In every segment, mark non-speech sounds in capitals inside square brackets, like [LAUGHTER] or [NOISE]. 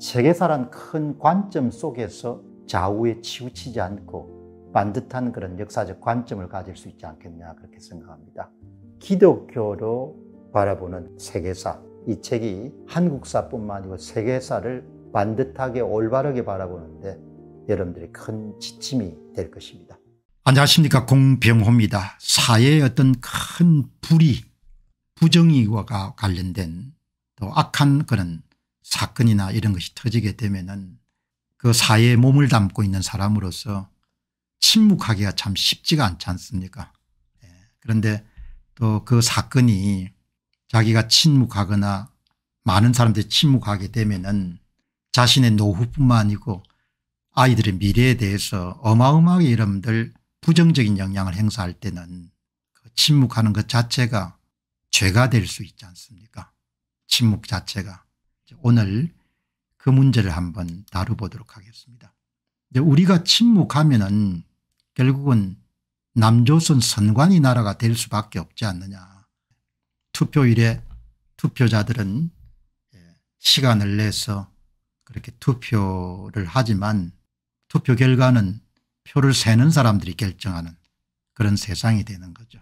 세계사란 큰 관점 속에서 좌우에 치우치지 않고 반듯한 그런 역사적 관점을 가질 수 있지 않겠냐 그렇게 생각합니다. 기독교로 바라보는 세계사 이 책이 한국사뿐만 아니고 세계사를 반듯하게 올바르게 바라보는데 여러분들이 큰 지침이 될 것입니다. 안녕하십니까 공병호입니다. 사회의 어떤 큰 불이 부정의와 관련된 또 악한 그런 사건이나 이런 것이 터지게 되면은 그 사회에 몸을 담고 있는 사람으로서 침묵하기가 참 쉽지가 않지 않습니까 예. 그런데 또 그 사건이 자기가 침묵하거나 많은 사람들이 침묵하게 되면은 자신의 노후뿐만 아니고 아이들의 미래에 대해서 어마어마하게 여러분들 부정적인 영향을 행사할 때는 그 침묵하는 것 자체가 죄가 될 수 있지 않습니까 침묵 자체가 오늘 그 문제를 한번 다뤄보도록 하겠습니다. 우리가 침묵하면은 결국은 남조선 선관위 나라가 될 수밖에 없지 않느냐. 투표일에 투표자들은 예, 시간을 내서 그렇게 투표를 하지만 투표 결과는 표를 세는 사람들이 결정하는 그런 세상이 되는 거죠.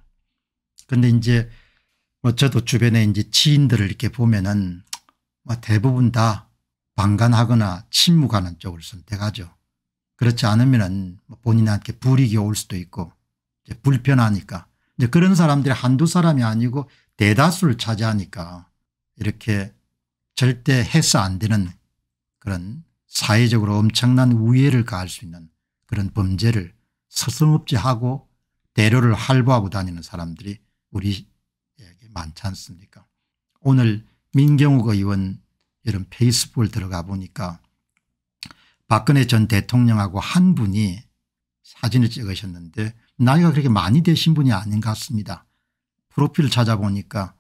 그런데 이제 저도 주변에 이제 지인들을 이렇게 보면은 뭐 대부분 다 방관하거나 침묵하는 쪽을 선택하죠. 그렇지 않으면 뭐 본인한테 불이익이 올 수도 있고 이제 불편하니까 이제 그런 사람들이 한두 사람이 아니고 대다수를 차지하니까 이렇게 절대 해서 안 되는 그런 사회적으로 엄청난 우애를 가할 수 있는 그런 범죄를 서슴없이 하고 대로를 할부하고 다니는 사람들이 우리 많지 않습니까 오늘 민경욱 의원 이런 페이스북을 들어가 보니까 박근혜 전 대통령하고 한 분이 사진을 찍으셨는데 나이가 그렇게 많이 되신 분이 아닌 것 같습니다. 프로필 을 찾아보니까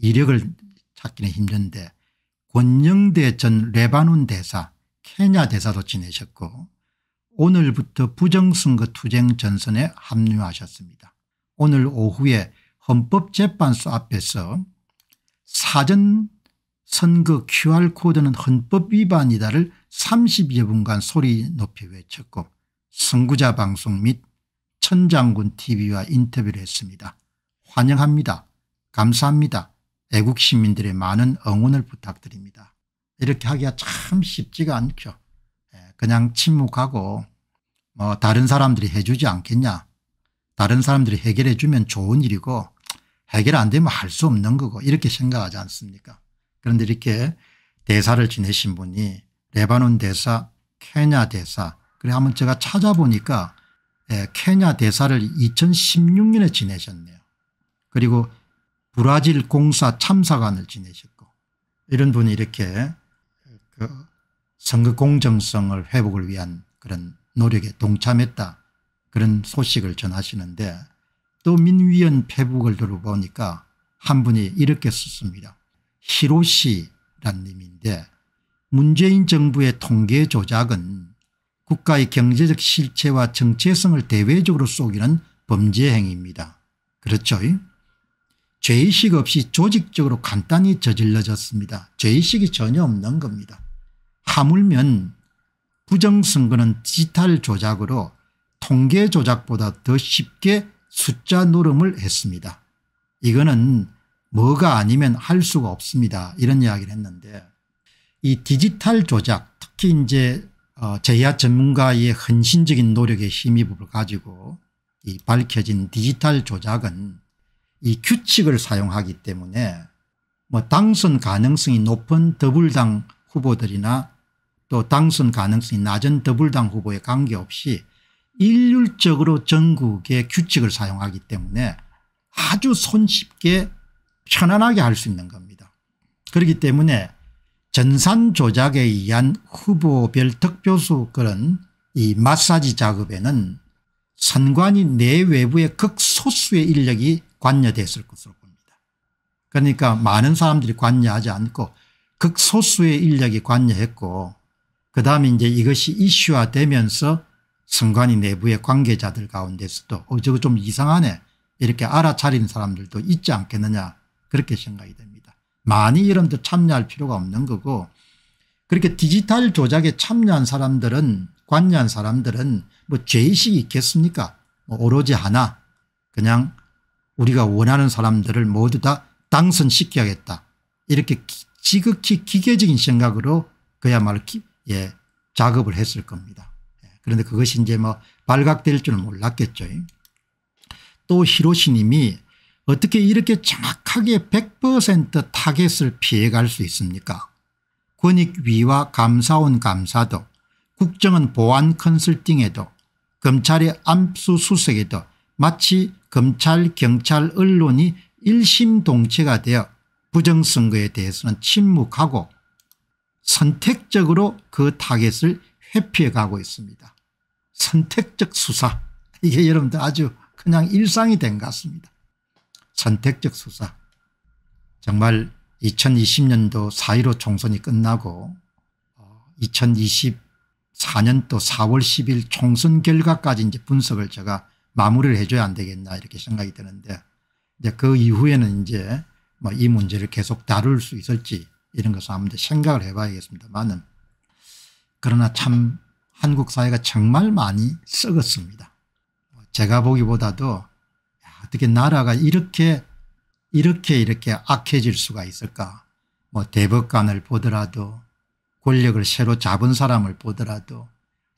이력을 찾기는 힘든데 권영대 전 레바논 대사 케냐 대사도 지내셨고 오늘부터 부정선거 투쟁 전선에 합류하셨습니다. 오늘 오후에 헌법재판소 앞에서 사전 선거 QR코드는 헌법 위반이다를 30여 분간 소리 높이 외쳤고 선구자 방송 및 천장군 tv와 인터뷰를 했습니다. 환영합니다. 감사합니다. 애국 시민들의 많은 응원을 부탁드립니다. 이렇게 하기가 참 쉽지가 않죠. 예, 그냥 침묵하고 뭐 다른 사람들이 해주지 않겠냐 다른 사람들이 해결해 주면 좋은 일이고 해결 안 되면 할 수 없는 거고 이렇게 생각하지 않습니까 그런데 이렇게 대사를 지내신 분이 레바논 대사 케냐 대사 그래 한번 제가 찾아보니까 예, 케냐 대사를 2016년에 지내셨네요. 그리고 브라질 공사 참사관을 지내셨고 이런 분이 이렇게 그 선거 공정성을 회복을 위한 그런 노력에 동참했다 그런 소식을 전하시는데 국민위원 페북을 들어보니까 한 분이 이렇게 썼습니다. 히로시란 님인데 문재인 정부의 통계 조작은 국가의 경제적 실체와 정체성을 대외적으로 속이는 범죄 행위입니다. 그렇죠? 죄의식 없이 조직적으로 간단히 저질러졌습니다. 죄의식이 전혀 없는 겁니다. 하물면 부정선거는 디지털 조작으로 통계 조작보다 더 쉽게 숫자 노름을 했습니다. 이거는 뭐가 아니면 할 수가 없습니다. 이런 이야기를 했는데 이 디지털 조작 특히 이제 어, 제야 전문가의 헌신적인 노력에 힘입을 가지고 이 밝혀진 디지털 조작은 이 규칙을 사용하기 때문에 뭐 당선 가능성이 높은 더블당 후보들이나 또 당선 가능성이 낮은 더블당 후보에 관계없이 일률적으로 전국의 규칙을 사용하기 때문에 아주 손쉽게 편안하게 할 수 있는 겁니다. 그렇기 때문에 전산 조작에 의한 후보별 득표수 그런 이 마사지 작업에는 선관위 내외부의 극소수의 인력이 관여됐을 것으로 봅니다. 그러니까 많은 사람들이 관여하지 않고 극소수의 인력이 관여했고 그다음에 이제 이것이 이슈화되면서 선관위 내부의 관계자들 가운데서도 어 저거 좀 이상하네 이렇게 알아차린 사람들도 있지 않겠느냐 그렇게 생각이 됩니다. 많이 이름들 참여할 필요가 없는 거고 그렇게 디지털 조작에 참여한 사람들은 관여한 사람들은 뭐 죄의식이 있겠습니까 뭐 오로지 하나 그냥 우리가 원하는 사람들을 모두 다 당선시켜야겠다 이렇게 지극히 기계적인 생각으로 그야말로 기, 예, 작업을 했을 겁니다. 그런데 그것이 이제 뭐 발각될 줄은 몰랐겠죠. 또 히로시 님이 어떻게 이렇게 정확하게 100% 타겟을 피해갈 수 있습니까 권익위와 감사원 감사도 국정은 보안 컨설팅에도 검찰의 암수수색에도 마치 검찰 경찰 언론이 일심동체가 되어 부정선거에 대해서는 침묵하고 선택적으로 그 타겟을 회피해 가고 있습니다. 선택적 수사 이게 여러분들 아주 그냥 일상이 된 것 같습니다. 선택적 수사 정말 2020년도 4.15 총선이 끝나고 2024년도 4월 10일 총선 결과까지 이제 분석을 제가 마무리를 해줘야 안 되겠나 이렇게 생각이 드는데 이제 그 이후에는 이제 뭐 이 문제를 계속 다룰 수 있을지 이런 것을 한번 생각을 해봐야겠습니다만은 그러나 참 한국 사회가 정말 많이 썩었습니다. 제가 보기보다도 어떻게 나라가 이렇게 이렇게 이렇게 악해질 수가 있을까 뭐 대법관을 보더라도 권력을 새로 잡은 사람을 보더라도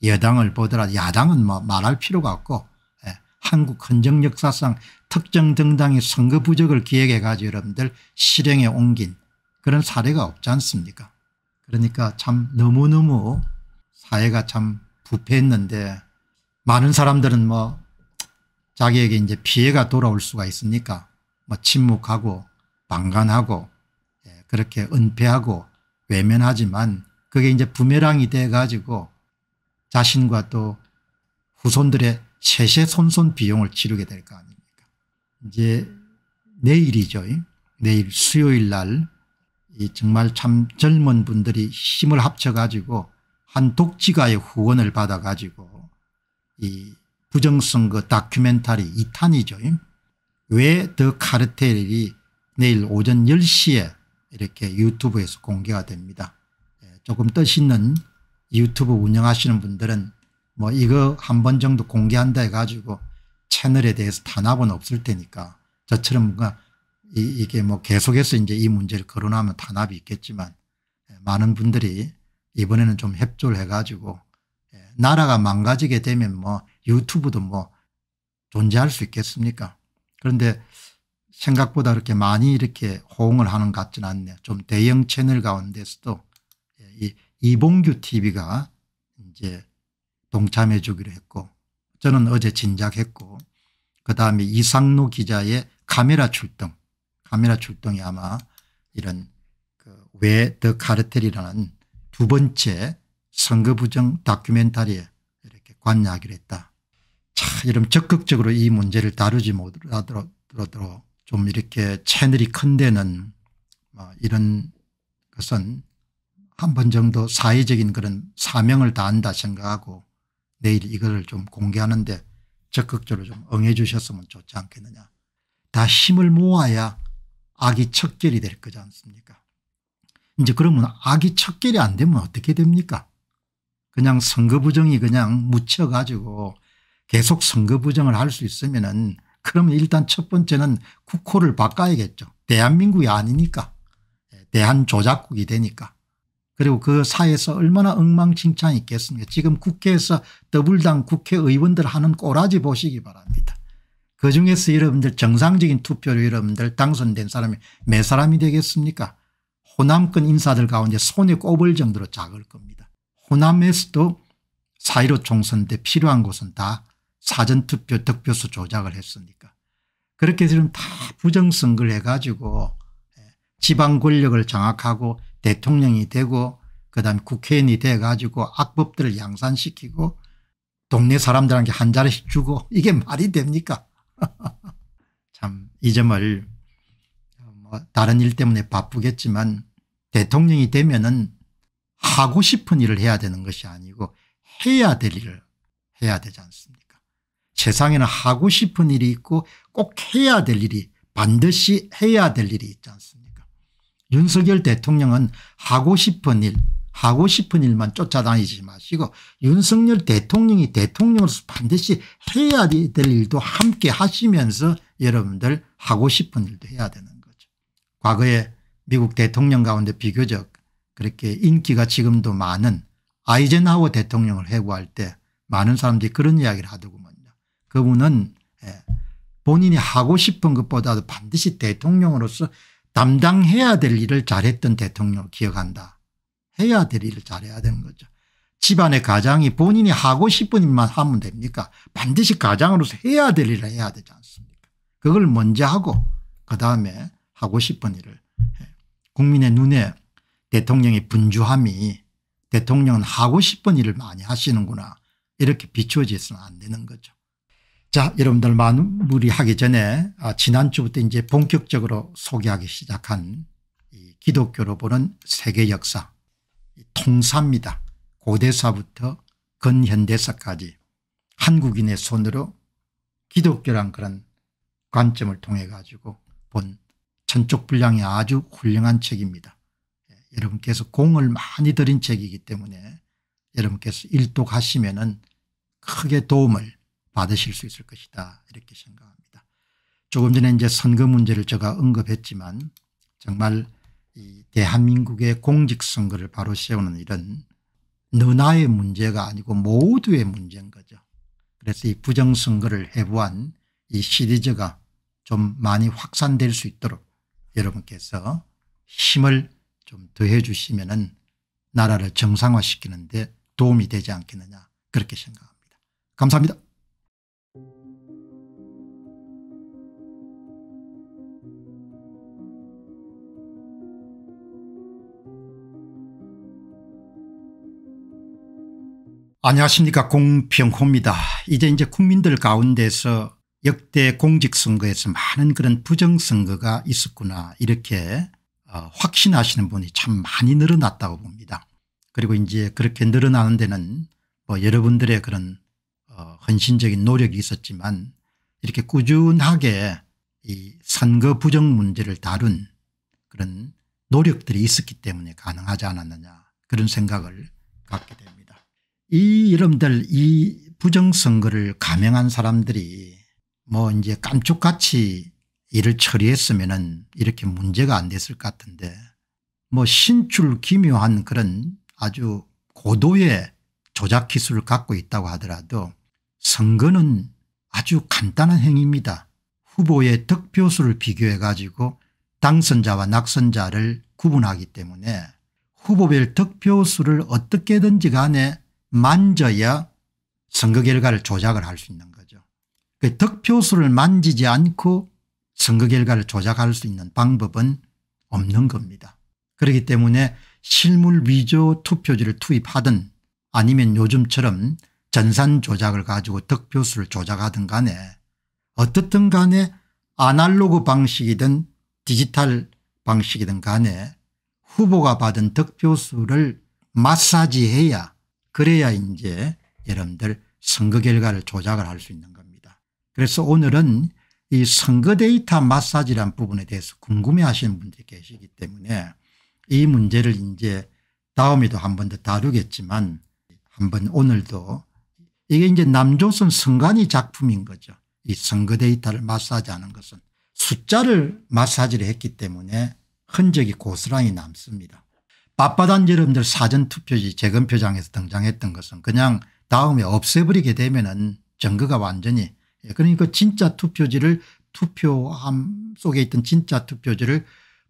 여당을 보더라도 야당은 뭐 말할 필요가 없고 예. 한국 헌정 역사상 특정 정당이 선거 부적을 기획해 가지고 여러분들 실행에 옮긴 그런 사례가 없지 않습니까 그러니까 참 너무너무 사회가 참 부패했는데 많은 사람들은 뭐 자기에게 이제 피해가 돌아올 수가 있습니까뭐 침묵하고 방관하고 예, 그렇게 은폐하고 외면하지만 그게 이제 부메랑이 돼 가지고 자신과 또 후손들의 세세손손 비용을 치르게 될 거 아닙니까 이제 내일이죠 내일 수요일 날 정말 참 젊은 분들이 힘을 합쳐 가지고 한 독지가의 후원을 받아가지고 이 부정선거 다큐멘터리 2탄이죠. 왜 더 카르텔이 내일 오전 10시에 이렇게 유튜브에서 공개가 됩니다. 예, 조금 뜻있는 유튜브 운영하시는 분들은 뭐 이거 한 번 정도 공개한다 해가지고 채널에 대해서 단합은 없을 테니까 저처럼 뭔가 이, 게뭐 계속해서 이제 이 문제를 거론하면 단합이 있겠지만 예, 많은 분들이 이번에는 좀 협조를 해가지고 예, 나라가 망가지게 되면 뭐 유튜브도 뭐 존재할 수 있겠습니까 그런데 생각보다 그렇게 많이 이렇게 호응을 하는 것 같지는 않네요. 좀 대형 채널 가운데서도 예, 이 이봉규 TV가 이제 동참해 주기로 했고 저는 어제 진작했고 그다음에 이상노 기자의 카메라 출동 카메라 출동이 아마 이런 그왜더 카르텔이라는 두 번째 선거 부정 다큐멘터리에 이렇게 관여하기로 했다. 자, 이런 적극적으로 이 문제를 다루지 못하도록 좀 이렇게 채널이 큰 데는 뭐 이런 것은 한 번 정도 사회적인 그런 사명을 다한다 생각하고 내일 이거를 좀 공개하는데 적극적으로 좀 응해 주셨으면 좋지 않겠느냐. 다 힘을 모아야 악이 척결이 될 거지 않습니까 이제 그러면 악이 척결이 안 되면 어떻게 됩니까 그냥 선거부정이 그냥 묻혀가지고 계속 선거부정을 할 수 있으면 은 그러면 일단 첫 번째는 국호를 바꿔야겠죠. 대한민국이 아니니까 예, 대한조작국이 되니까 그리고 그 사이에서 얼마나 엉망진창이 있겠습니까 지금 국회에서 더블당 국회의원들 하는 꼬라지 보시기 바랍니다. 그중에서 여러분들 정상적인 투표로 여러분들 당선된 사람이 몇 사람이 되겠습니까 호남권 인사들 가운데 손에 꼽을 정도로 작을 겁니다. 호남에서도 사1 5 총선 때 필요한 곳은 다 사전투표 득표수 조작을 했으니까. 그렇게 지금 다 부정선거를 해가지고 예, 지방 권력을 장악하고 대통령이 되고 그다음 국회의원이 돼가지고 악법들을 양산시키고 동네 사람들한테 한 자리씩 주고 [LAUGHS] 이게 말이 됩니까 [LAUGHS] 참 이 점을 뭐 다른 일 때문에 바쁘겠지만 대통령이 되면은 하고 싶은 일을 해야 되는 것이 아니고 해야 될 일을 해야 되지 않습니까 세상에는 하고 싶은 일이 있고 꼭 해야 될 일이 반드시 해야 될 일이 있지 않습니까 윤석열 대통령은 하고 싶은 일 하고 싶은 일만 쫓아다니지 마시고 윤석열 대통령이 대통령으로서 반드시 해야 될 일도 함께 하시면서 여러분들 하고 싶은 일도 해야 되는 거죠. 과거에 미국 대통령 가운데 비교적 그렇게 인기가 지금도 많은 아이젠하워 대통령을 해고할 때 많은 사람들이 그런 이야기를 하더군요 그분은 예, 본인이 하고 싶은 것보다도 반드시 대통령으로서 담당해야 될 일을 잘했던 대통령을 기억한다. 해야 될 일을 잘해야 되는 거죠. 집안의 가장이 본인이 하고 싶은 일만 하면 됩니까 반드시 가장으로서 해야 될 일을 해야 되지 않습니까 그걸 먼저 하고 그다음에 하고 싶은 일을 예, 국민의 눈에 대통령의 분주함이 대통령은 하고 싶은 일을 많이 하시는구나 이렇게 비추어져서는 안 되는 거죠. 자 여러분들 마무리하기 전에 아, 지난주부터 이제 본격적으로 소개하기 시작한 기독교로 보는 세계 역사 통사입니다. 고대사부터 근현대사까지 한국인의 손으로 기독교란 그런 관점을 통해 가지고 본 천쪽분량이 아주 훌륭한 책입니다. 예, 여러분께서 공을 많이 들인 책이기 때문에 여러분께서 일독하시면 은 크게 도움을 받으실 수 있을 것이다 이렇게 생각합니다. 조금 전에 이제 선거 문제를 제가 언급했지만 정말 이 대한민국의 공직선거를 바로 세우는 일은 너나의 문제가 아니고 모두의 문제인 거죠. 그래서 이 부정선거를 해부한 이 시리즈가 좀 많이 확산될 수 있도록 여러분께서 힘을 좀 더해 주시면은 나라를 정상화시키는데 도움이 되지 않겠느냐 그렇게 생각합니다. 감사합니다. 안녕하십니까 공병호입니다. 이제 이제 국민들 가운데서 역대 공직선거에서 많은 그런 부정선거가 있었구나 이렇게 어, 확신하시는 분이 참 많이 늘어났다고 봅니다. 그리고 이제 그렇게 늘어나는 데는 뭐 여러분들의 그런 어, 헌신적인 노력이 있었지만 이렇게 꾸준하게 이 선거 부정 문제를 다룬 그런 노력들이 있었기 때문에 가능하지 않았느냐 그런 생각을 갖게 됩니다. 이 여러분들 이 부정선거를 감행한 사람들이 뭐 이제 깜쪽같이 일을 처리했으면은 이렇게 문제가 안 됐을 것 같은데 뭐 신출 기묘한 그런 아주 고도의 조작 기술을 갖고 있다고 하더라도 선거는 아주 간단한 행위입니다. 후보의 득표수를 비교해 가지고 당선자와 낙선자를 구분하기 때문에 후보별 득표수를 어떻게든지 간에 만져야 선거 결과를 조작을 할 수 있는 그 득표수를 만지지 않고 선거 결과를 조작할 수 있는 방법은 없는 겁니다. 그렇기 때문에 실물 위조 투표지를 투입하든 아니면 요즘처럼 전산 조작을 가지고 득표수를 조작하든 간에 어떻든 간에 아날로그 방식이든 디지털 방식이든 간에 후보가 받은 득표수를 마사지해야 그래야 이제 여러분들 선거 결과를 조작을 할 수 있는 겁니다. 그래서 오늘은 이 선거 데이터 마사지란 부분에 대해서 궁금해하시는 분들이 계시기 때문에 이 문제를 이제 다음에도 한 번 더 다루겠지만 한 번 오늘도 이게 이제 남조선 선관위 작품인 거죠. 이 선거 데이터를 마사지하는 것은 숫자를 마사지를 했기 때문에 흔적이 고스란히 남습니다. 바빠단 여러분들 사전투표지 재검표장에서 등장했던 것은 그냥 다음에 없애버리게 되면 은 증거가 완전히 예, 그러니까 진짜 투표지를 투표함 속에 있던 진짜 투표지를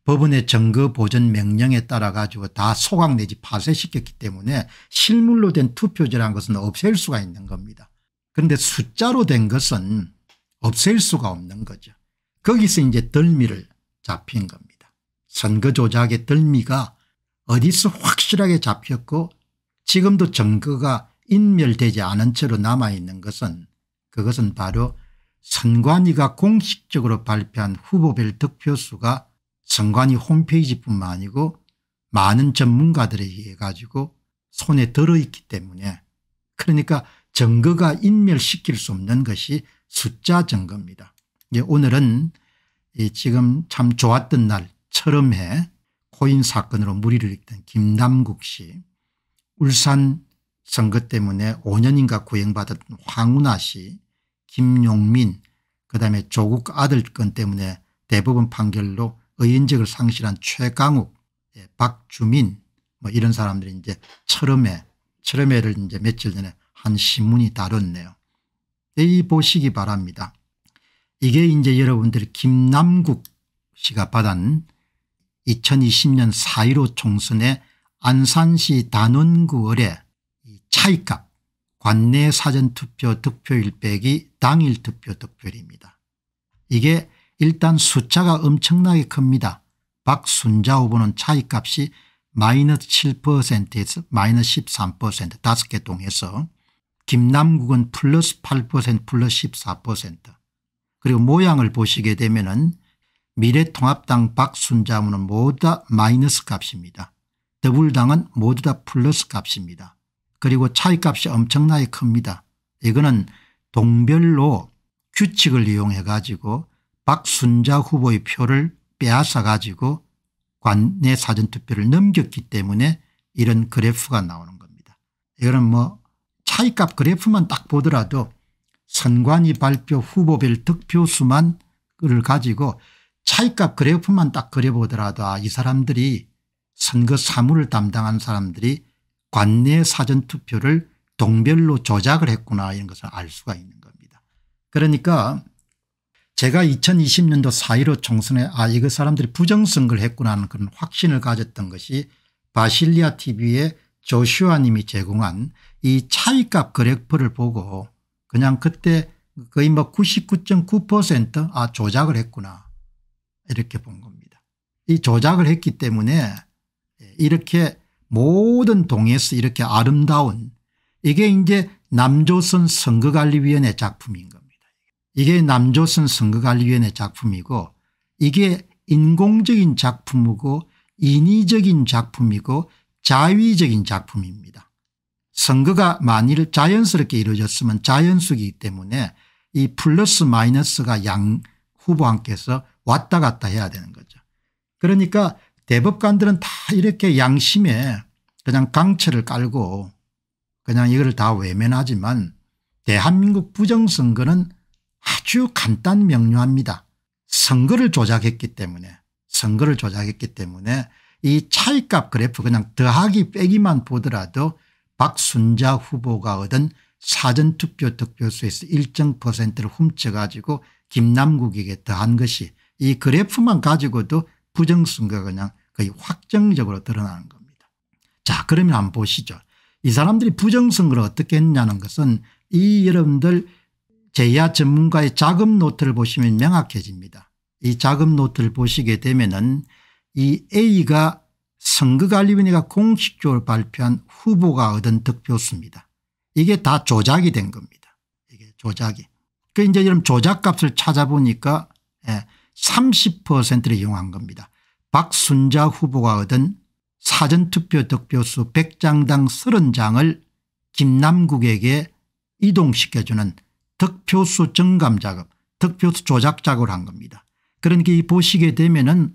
법원의 증거 보전 명령에 따라 가지고 다 소각 내지 파쇄시켰기 때문에 실물로 된 투표지라는 것은 없앨 수가 있는 겁니다. 그런데 숫자로 된 것은 없앨 수가 없는 거죠. 거기서 이제 덜미를 잡힌 겁니다. 선거 조작의 덜미가 어디서 확실하게 잡혔고 지금도 증거가 인멸되지 않은 채로 남아있는 것은 그것은 바로 선관위가 공식적으로 발표한 후보별 득표수가 선관위 홈페이지뿐만 아니고 많은 전문가들에 의해 가지고 손에 들어있기 때문에 그러니까 증거가 인멸시킬 수 없는 것이 숫자 증거입니다. 예, 오늘은 지금 참 좋았던 날처음해 코인 사건으로 무리를 읽던 김남국 씨 울산 선거 때문에 5년인가 구형받은 황운하 씨 김용민 그다음에 조국 아들 건 때문에 대법원 판결로 의인직을 상실한 최강욱 예, 박주민 뭐 이런 사람들이 이제 철음에 철음에를 이제 며칠 전에 한 신문이 다뤘네요. 예, 이 보시기 바랍니다. 이게 이제 여러분들이 김남국 씨가 받은 2020년 4.15총선에 안산시 단원구 의뢰 차이값 관내 사전투표 득표일 빼기 당일 득표 득표입니다. 이게 일단 숫자가 엄청나게 큽니다. 박순자 후보는 차이값이 마이너스 7%에서 마이너스 13% 다섯 개 동에서 김남국은 플러스 8% 플러스 14% 그리고 모양을 보시게 되면 은 미래통합당 박순자문은 모두 다 마이너스 값입니다. 더불당은 모두 다 플러스 값입니다. 그리고 차이값이 엄청나게 큽니다. 이거는 동별로 규칙을 이용해 가지고 박순자 후보의 표를 빼앗아 가지고 관내 사전투표를 넘겼기 때문에 이런 그래프가 나오는 겁니다. 이거는 뭐 차이값 그래프만 딱 보더라도 선관위 발표 후보별 득표수만 을 가지고 차이값 그래프만 딱 그려보더라도 아, 이 사람들이 선거 사무를 담당한 사람들이 관내 사전투표를 동별로 조작을 했구나 이런 것을 알 수가 있는 겁니다. 그러니까 제가 2020년도 4.15 총선에 아 이거 사람들이 부정선거를 했구나 하는 그런 확신을 가졌던 것이 바실리아 tv의 조슈아 님이 제공한 이 차이값 거래표를 보고 그냥 그때 거의 뭐 99.9%아 조작을 했구나 이렇게 본 겁니다. 이 조작을 했기 때문에 이렇게 모든 동에서 이렇게 아름다운 이게 이제 남조선 선거관리위원회 작품인 겁니다. 이게 남조선 선거관리위원회 작품이고 이게 인공적인 작품이고 인위적인 작품이고 자위적인 작품입니다. 선거가 만일 자연스럽게 이루어졌으면 자연수기 때문에 이 플러스 마이너스가 양 후보한께서 왔다 갔다 해야 되는 거죠. 그러니까 대법관들은 다 이렇게 양심에 그냥 강체를 깔고 그냥 이걸 다 외면하지만 대한민국 부정선거는 아주 간단 명료합니다. 선거를 조작했기 때문에 선거를 조작했기 때문에 이 차이값 그래프 그냥 더하기 빼기만 보더라도 박순자 후보가 얻은 사전투표 득표수에서 일정 퍼센트를 훔쳐가지고 김남국에게 더한 것이 이 그래프만 가지고도 부정선거가 그냥 거의 확정적으로 드러나는 겁니다. 자 그러면 한번 보시죠. 이 사람들이 부정선거를 어떻게 했냐는 것은 이 여러분들 제야 전문가의 자금 노트를 보시면 명확해집니다. 이자금 노트를 보시게 되면은 이 A가 선거관리위원회가 공식적으로 발표한 후보가 얻은 득표수입니다. 이게 다 조작이 된 겁니다. 이게 조작이. 그 이제 여러분 조작값을 찾아보니까 30%를 예, 이용한 겁니다. 박순자 후보가 얻은 사전투표 득표수 100장당 30장을 김남국에게 이동시켜주는 득표수 증감작업 득표수 조작작업을 한 겁니다. 그러니까 이 보시게 되면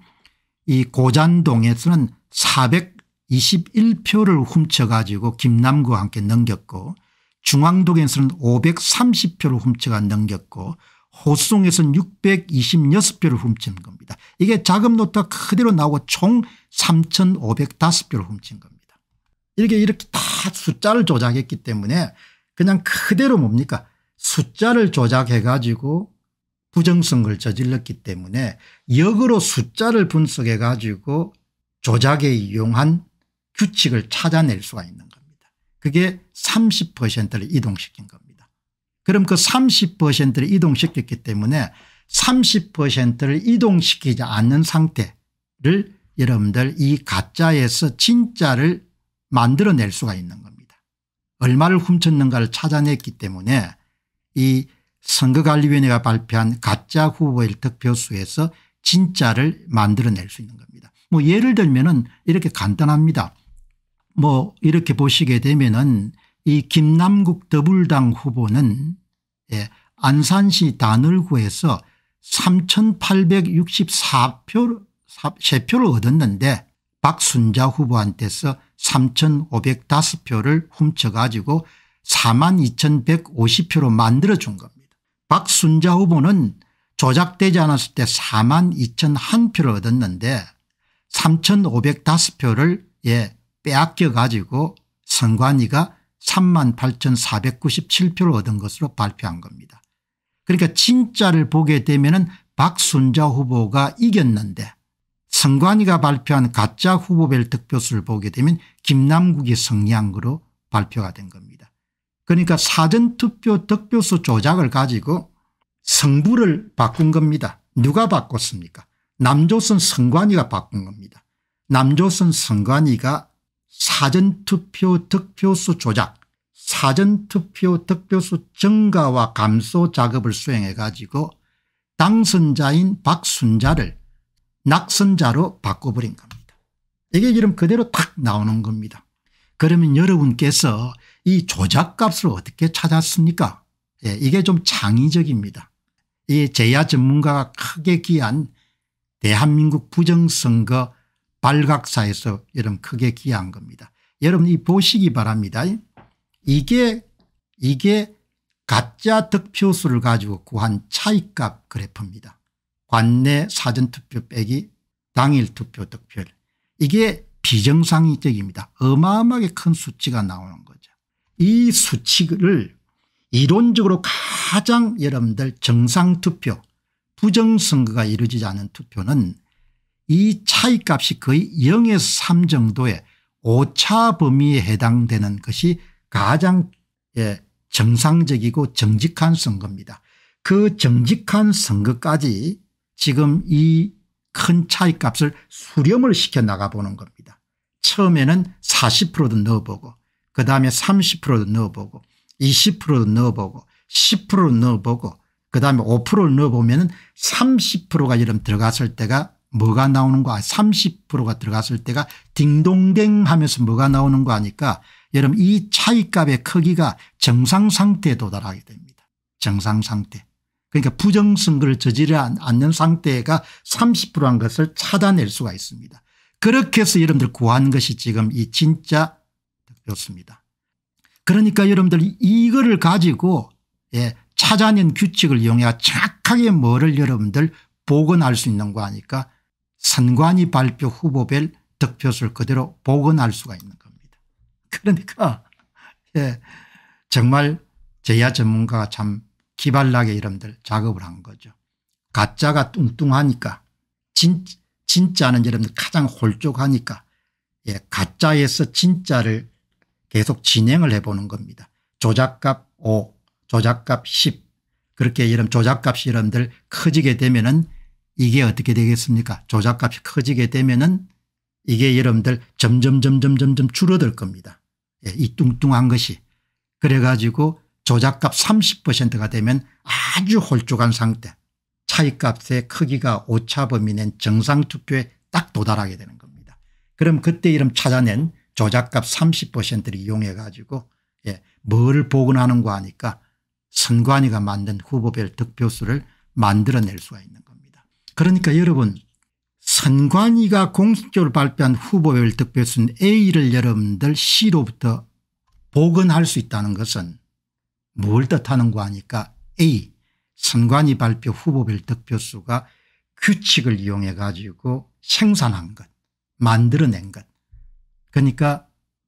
은이 고잔동에서는 421표를 훔쳐가지고 김남국과 함께 넘겼고 중앙동에서는 530표를 훔쳐가 넘겼고 호수송에서는 626표를 훔친 겁니다. 이게 자금노타 그대로 나오고 총 3505표를 훔친 겁니다. 이렇게 이렇게 다 숫자를 조작했기 때문에 그냥 그대로 뭡니까 숫자를 조작해 가지고 부정성을 저질렀기 때문에 역으로 숫자를 분석해 가지고 조작에 이용한 규칙을 찾아낼 수가 있는 겁니다. 그게 30%를 이동시킨 겁니다. 그럼 그 30%를 이동시켰기 때문에 30%를 이동시키지 않는 상태를 여러분들 이 가짜에서 진짜를 만들어낼 수가 있는 겁니다. 얼마를 훔쳤는가를 찾아냈기 때문에 이 선거관리위원회가 발표한 가짜 후보의 득표수에서 진짜를 만들어낼 수 있는 겁니다. 뭐 예를 들면 은 이렇게 간단합니다. 뭐 이렇게 보시게 되면 은이 김남국 더불당 후보는 예, 안산시 단을구에서 3864표를 3표를 얻었는데 박순자 후보한테서 3505표를 훔쳐가지고 42,150표로 만들어준 겁니다. 박순자 후보는 조작되지 않았을 때 42,001표를 얻었는데 3,505표를 예 빼앗겨 가지고 선관위가 3만 8,497표를 얻은 것으로 발표한 겁니다. 그러니까 진짜를 보게 되면 박순자 후보가 이겼는데 선관위가 발표한 가짜 후보별 득표수를 보게 되면 김남국이 승리한 거로 발표가 된 겁니다. 그러니까 사전투표 득표수 조작을 가지고 성부를 바꾼 겁니다. 누가 바꿨습니까 남조선 선관위가 바꾼 겁니다. 남조선 선관위가 사전투표 득표수 조작 사전투표 득표수 증가와 감소 작업을 수행해 가지고 당선자인 박순자를 낙선자로 바꿔버린 겁니다. 이게 지금 그대로 딱 나오는 겁니다. 그러면 여러분께서 이 조작값을 어떻게 찾았습니까 예, 이게 좀 창의적입니다. 이 제야 전문가가 크게 기한 대한민국 부정선거 발각사에서 여러분 크게 기여한 겁니다. 여러분 이 보시기 바랍니다. 이게 이게 가짜 득표수를 가지고 구한 차이값 그래프입니다. 관내 사전투표 빼기 당일 투표 득표율 이게 비정상적입니다. 어마어마하게 큰 수치가 나오는 거죠. 이 수치를 이론적으로 가장 여러분들 정상투표 부정선거가 이루어지지 않은 투표는 이 차이값이 거의 0에서 3 정도의 오차 범위에 해당되는 것이 가장 예, 정상적이고 정직한 선거입니다. 그 정직한 선거까지 지금 이 큰 차이값을 수렴을 시켜 나가보는 겁니다. 처음에는 40%도 넣어보고 그다음에 30%도 넣어보고 20%도 넣어보고 10%도 넣어보고 그다음에 5%를 넣어보면 30%가 이름 들어갔을 때가 뭐가 나오는가 30%가 들어갔을 때가 딩동댕 하면서 뭐가 나오는 거아니까 여러분 이 차이값의 크기가 정상 상태에 도달하게 됩니다. 정상 상태. 그러니까 부정선거를 저지르지 않는 상태가 30%한 것을 찾아낼 수가 있습니다. 그렇게 해서 여러분들 구한 것이 지금 이 진짜 좋습니다 그러니까 여러분들 이거를 가지고 예, 찾아낸 규칙을 이용해 정확하게 뭐를 여러분들 복원할 수 있는 거 아니까 선관위 발표 후보별 득표수를 그대로 복원할 수가 있는 겁니다. 그러니까 예, 정말 제야 전문가가 참 기발나게 여러들 작업을 한 거죠. 가짜가 뚱뚱하니까 진, 진짜는 여러분들 가장 홀쭉하니까 예, 가짜에서 진짜를 계속 진행을 해보는 겁니다. 조작값 5 조작값 10 그렇게 이런 조작값이 여러분들 커지게 되면 은 이게 어떻게 되겠습니까 조작값이 커지게 되면 은 이게 여러분들 점점 점점 점점 줄어들 겁니다. 예, 이 뚱뚱한 것이 그래가지고 조작값 30%가 되면 아주 홀쭉한 상태 차이값의 크기가 오차범위 낸 정상투표에 딱 도달하게 되는 겁니다. 그럼 그때 이름 찾아낸 조작값 30%를 이용해 가지고 예, 뭘 복원하는 거 하니까 선관위가 만든 후보별 득표수를 만들어낼 수가 있는 그러니까 여러분 선관위가 공식적으로 발표한 후보별 득표수는 A를 여러분들 C로부터 복원할 수 있다는 것은 뭘 뜻하는고 하니까 A 선관위 발표 후보별 득표수가 규칙을 이용해 가지고 생산한 것 만들어낸 것 그러니까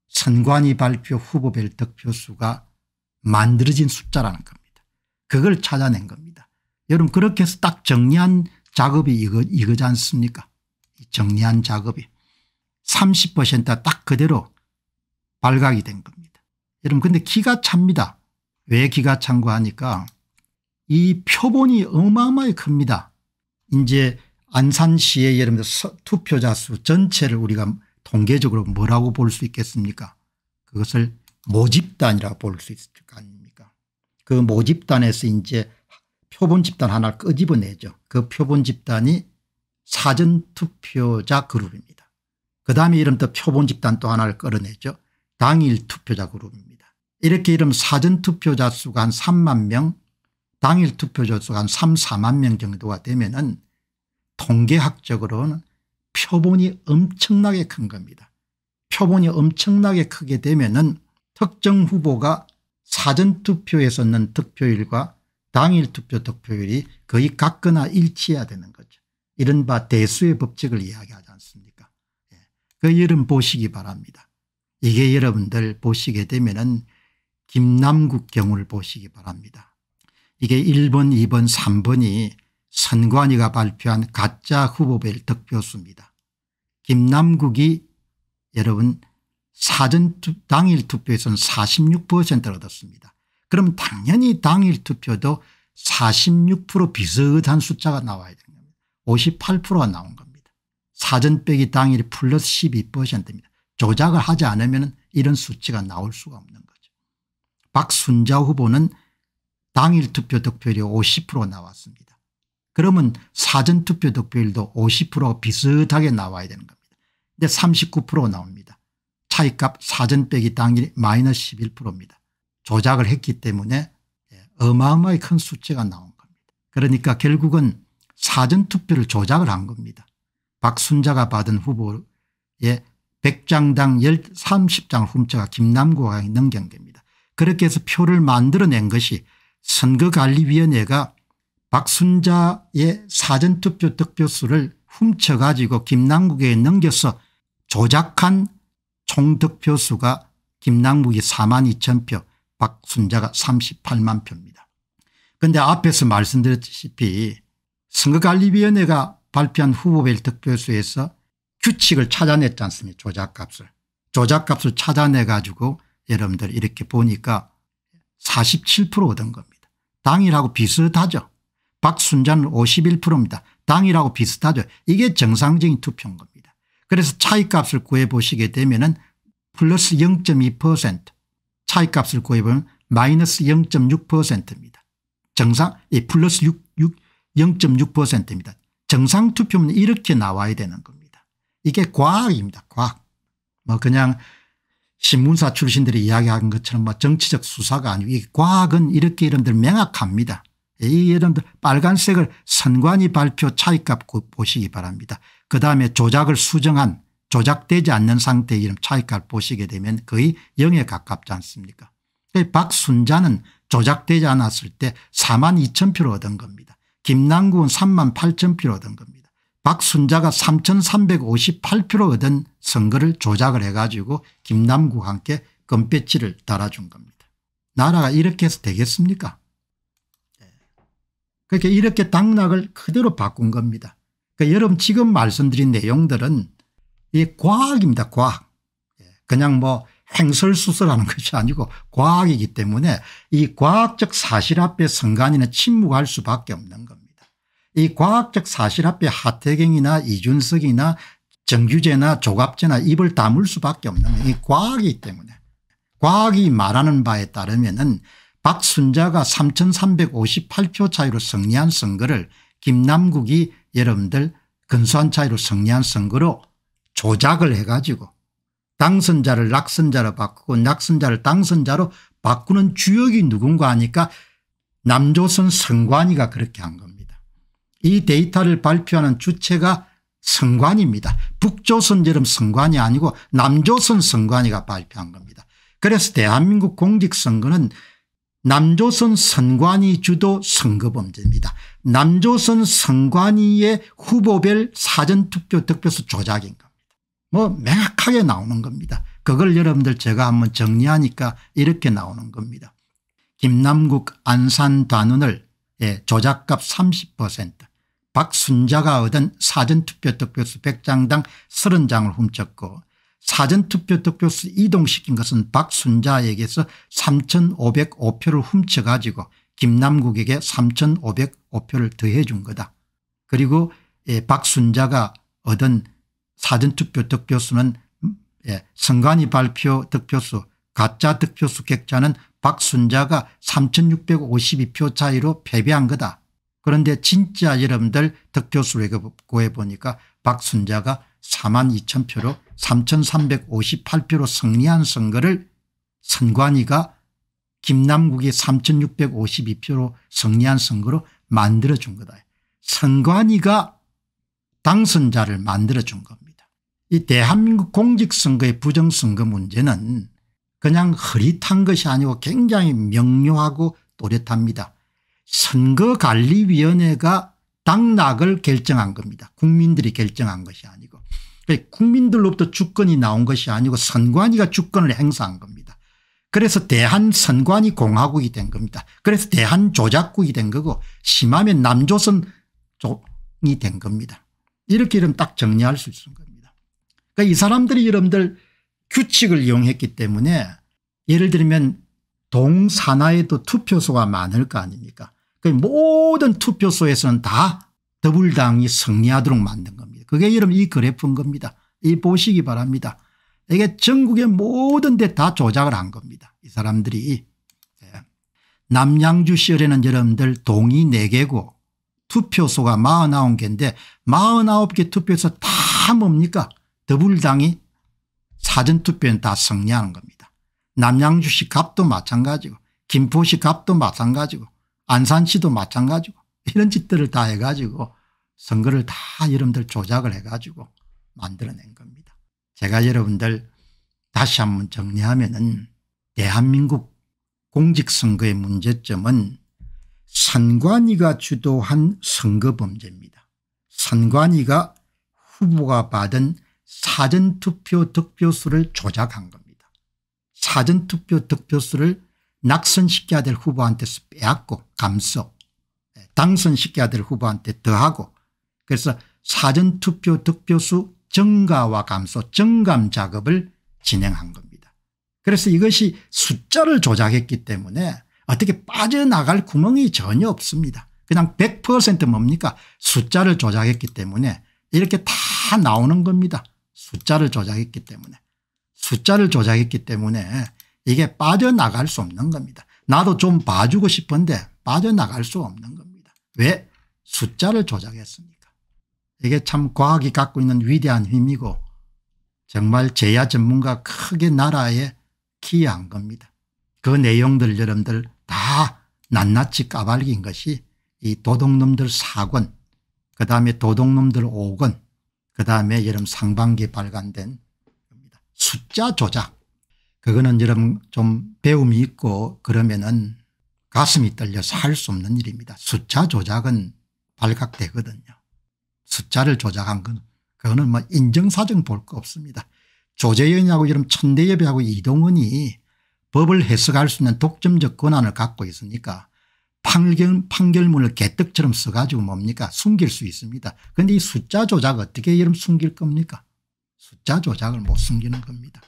선관위 발표 후보별 득표수가 만들어진 숫자라는 겁니다. 그걸 찾아낸 겁니다. 여러분 그렇게 해서 딱 정리한 작업이 이거, 이거지 않습니까? 정리한 작업이 30%딱 그대로 발각이 된 겁니다. 여러분 근데 기가 찹니다. 왜 기가 찬 거 하니까 이 표본이 어마어마히 큽니다. 이제 안산시의 예를 들어 투표자 수 전체를 우리가 통계적으로 뭐라고 볼 수 있겠습니까 그것을 모집단이라고 볼 수 있을 것 아닙니까 그 모집단에서 이제 표본 집단 하나를 끄집어내죠. 그 표본 집단이 사전투표자 그룹입니다. 그 다음에 이름 또 표본 집단 또 하나를 끌어내죠. 당일 투표자 그룹입니다. 이렇게 이름 사전투표자 수가 한 3만 명 당일 투표자 수가 한 3, 4만 명 정도가 되면 은 통계학적으로는 표본이 엄청나게 큰 겁니다. 표본이 엄청나게 크게 되면 은 특정 후보가 사전투표에 썼는 득표율과 당일 투표 득표율이 거의 같거나 일치해야 되는 거죠. 이른바 대수의 법칙을 이야기하지 않습니까 예. 그 여름 보시기 바랍니다. 이게 여러분들 보시게 되면 은 김남국 경우를 보시기 바랍니다. 이게 1번 2번 3번이 선관위가 발표한 가짜 후보별 득표수입니다. 김남국이 여러분 사전 당일 투표에서는 46%를 얻었습니다. 그럼 당연히 당일 투표도 46% 비슷한 숫자가 나와야 되는 겁니다. 58%가 나온 겁니다. 사전 빼기 당일 이 플러스 12%입니다. 조작을 하지 않으면 이런 수치가 나올 수가 없는 거죠. 박순자 후보는 당일 투표 득표율이 50% 나왔습니다. 그러면 사전 투표 득표율도 50% 비슷하게 나와야 되는 겁니다. 근데 39% 나옵니다. 차이값 사전 빼기 당일 이 마이너스 11%입니다. 조작을 했기 때문에 예, 어마어마히 큰 수치가 나온 겁니다. 그러니까 결국은 사전투표를 조작을 한 겁니다. 박순자가 받은 후보의 100장당 30장을 훔쳐가 김남구가 넘긴 겁니다. 그렇게 해서 표를 만들어낸 것이 선거관리위원회가 박순자의 사전투표 득표수를 훔쳐가지고 김남국에 넘겨서 조작한 총득표수가 김남국이 4만 2천 표 박순자가 38만 표입니다. 그런데 앞에서 말씀드렸다시피 선거관리위원회가 발표한 후보별 득표수에서 규칙을 찾아냈지 않습니까 조작값을. 조작값을 찾아내 가지고 여러분들 이렇게 보니까 47% 얻은 겁니다. 당일하고 비슷하죠. 박순자는 51%입니다. 당일하고 비슷하죠. 이게 정상적인 투표인 겁니다. 그래서 차이값을 구해보시게 되면 은 플러스 0.2% 차이값을 구해보면 마이너스 0.6%입니다. 정상 예, 플러스 0.6%입니다. 정상 투표면 이렇게 나와야 되는 겁니다. 이게 과학입니다. 과학. 뭐 그냥 신문사 출신들이 이야기한 것처럼 뭐 정치적 수사가 아니고 이 과학은 이렇게 여러분들 명확합니다. 이 여러분들 빨간색을 선관위 발표 차이값 보시기 바랍니다. 그 다음에 조작을 수정한 조작되지 않는 상태의 이름 차익값 보시게 되면 거의 0에 가깝지 않습니까 예, 박순자는 조작되지 않았을 때 4만 2천 표를 얻은 겁니다. 김남국은 3만 8천 표를 얻은 겁니다. 박순자가 3,358표를 얻은 선거를 조작을 해가지고 김남국과 함께 금배치를 달아준 겁니다. 나라가 이렇게 해서 되겠습니까 예. 그렇게 그러니까 이렇게 당락을 그대로 바꾼 겁니다. 그러니까 여러분 지금 말씀드린 내용들은 이 과학입니다. 과학. 예, 그냥 뭐 행설수설하는 [LAUGHS] 것이 아니고 과학이기 때문에 이 과학적 사실 앞에 선관위는 침묵할 수밖에 없는 겁니다. 이 과학적 사실 앞에 하태경이나 이준석이나 정규제나 조갑제나 입을 다물 수밖에 없는 이 과학이기 때문에 과학이 말하는 바에 따르면 은 박순자가 3358표 차이로 승리한 선거를 김남국이 여러분들 근소한 차이로 승리한 선거로 조작을 해가지고 당선자를 낙선자로 바꾸고 낙선자를 당선자로 바꾸는 주역이 누군가 하니까 남조선 선관위가 그렇게 한 겁니다. 이 데이터를 발표하는 주체가 선관위입니다 북조선처럼 선관위 아니고 남조선 선관위가 발표한 겁니다. 그래서 대한민국 공직선거는 남조선 선관위 주도 선거범죄입니다. 남조선 선관위의 후보별 사전투표 득표수 조작인 가뭐 명확하게 나오는 겁니다. 그걸 여러분들 제가 한번 정리하니까 이렇게 나오는 겁니다. 김남국 안산 단원을 예, 조작값 30% 박순자가 얻은 사전투표 득표수 100장당 30장을 훔쳤고 사전투표 득표수 이동시킨 것은 박순자에게서 3505표를 훔쳐가지고 김남국에게 3505표를 더해 준 거다. 그리고 예, 박순자가 얻은 사전투표 득표수는 음? 예, 선관위 발표 득표수 가짜 득표수 객자는 박순자가 3652표 차이로 패배한 거다. 그런데 진짜 여러분들 득표수를 구해보니까 박순자가 4만 2천 표로 3358표로 승리한 선거를 선관위가 김남국이 3652표로 승리한 선거로 만들어준 거다. 선관위가 당선자를 만들어준 겁니다. 이 대한민국 공직선거의 부정선거 문제는 그냥 흐릿한 것이 아니고 굉장히 명료하고 또렷합니다. 선거관리위원회가 당락을 결정한 겁니다. 국민들이 결정한 것이 아니고 그 국민들로부터 주권이 나온 것이 아니고 선관위가 주권을 행사한 겁니다. 그래서 대한선관위 공화국이 된 겁니다. 그래서 대한조작국이 된 거고 심하면 남조선이 된 겁니다. 이렇게 이러딱 정리할 수 있는 거예 그러니까 이 사람들이 여러분들 규칙을 이용했기 때문에 예를 들면 동산하에도 투표소가 많을 거 아닙니까 그 모든 투표소에서는 다 더불당이 승리하도록 만든 겁니다. 그게 여러분 이 그래프인 겁니다. 이 보시기 바랍니다. 이게 전국의 모든 데 다 조작을 한 겁니다. 이 사람들이. 네. 남양주 시절에는 여러분들 동이 4개고 투표소가 49개인데 49개 투표소 다 뭡니까 더불당이 사전투표는 다 승리하는 겁니다. 남양주시 갑도 마찬가지고 김포시 갑도 마찬가지고 안산시도 마찬가지고 이런 짓들을 다 해가지고 선거를 다 여러분들 조작을 해가지고 만들어낸 겁니다. 제가 여러분들 다시 한번 정리하면 은 대한민국 공직선거의 문제점은 선관위가 주도한 선거 범죄입니다. 선관위가 후보가 받은 사전투표 득표수를 조작한 겁니다. 사전투표 득표수를 낙선시켜야 될 후보한테서 빼앗고 감소 예, 당선시켜야 될 후보한테 더하고 그래서 사전투표 득표수 증가와 감소 증감 작업을 진행한 겁니다. 그래서 이것이 숫자를 조작했기 때문에 어떻게 빠져나갈 구멍이 전혀 없습니다. 그냥 100% 뭡니까 숫자를 조작했기 때문에 이렇게 다 나오는 겁니다. 숫자를 조작했기 때문에 숫자를 조작했기 때문에 이게 빠져나갈 수 없는 겁니다. 나도 좀 봐주고 싶은데 빠져나갈 수 없는 겁니다. 왜? 숫자를 조작했습니까 이게 참 과학이 갖고 있는 위대한 힘이고 정말 제야 전문가 크게 나라에 기여한 겁니다. 그 내용들 여러분들 다 낱낱이 까발긴 것이 이 도둑놈들 4권 그다음에 도둑놈들 5권 그 다음에 여름 상반기 발간된 겁니다. 숫자 조작 그거는 여름좀 배움이 있고 그러면은 가슴이 떨려서 할 수 없는 일입니다. 숫자 조작은 발각되거든요. 숫자를 조작한 건 그거는 뭐 인정사정 볼 거 없습니다. 조재연이하고여름 천대엽이하고 이동은이 법을 해석할 수 있는 독점적 권한을 갖고 있으니까 판결, 판결문을 개떡처럼 써가지고 뭡니까 숨길 수 있습니다. 그런데 이 숫자 조작 어떻게 이름 숨길 겁니까 숫자 조작을 못 숨기는 겁니다.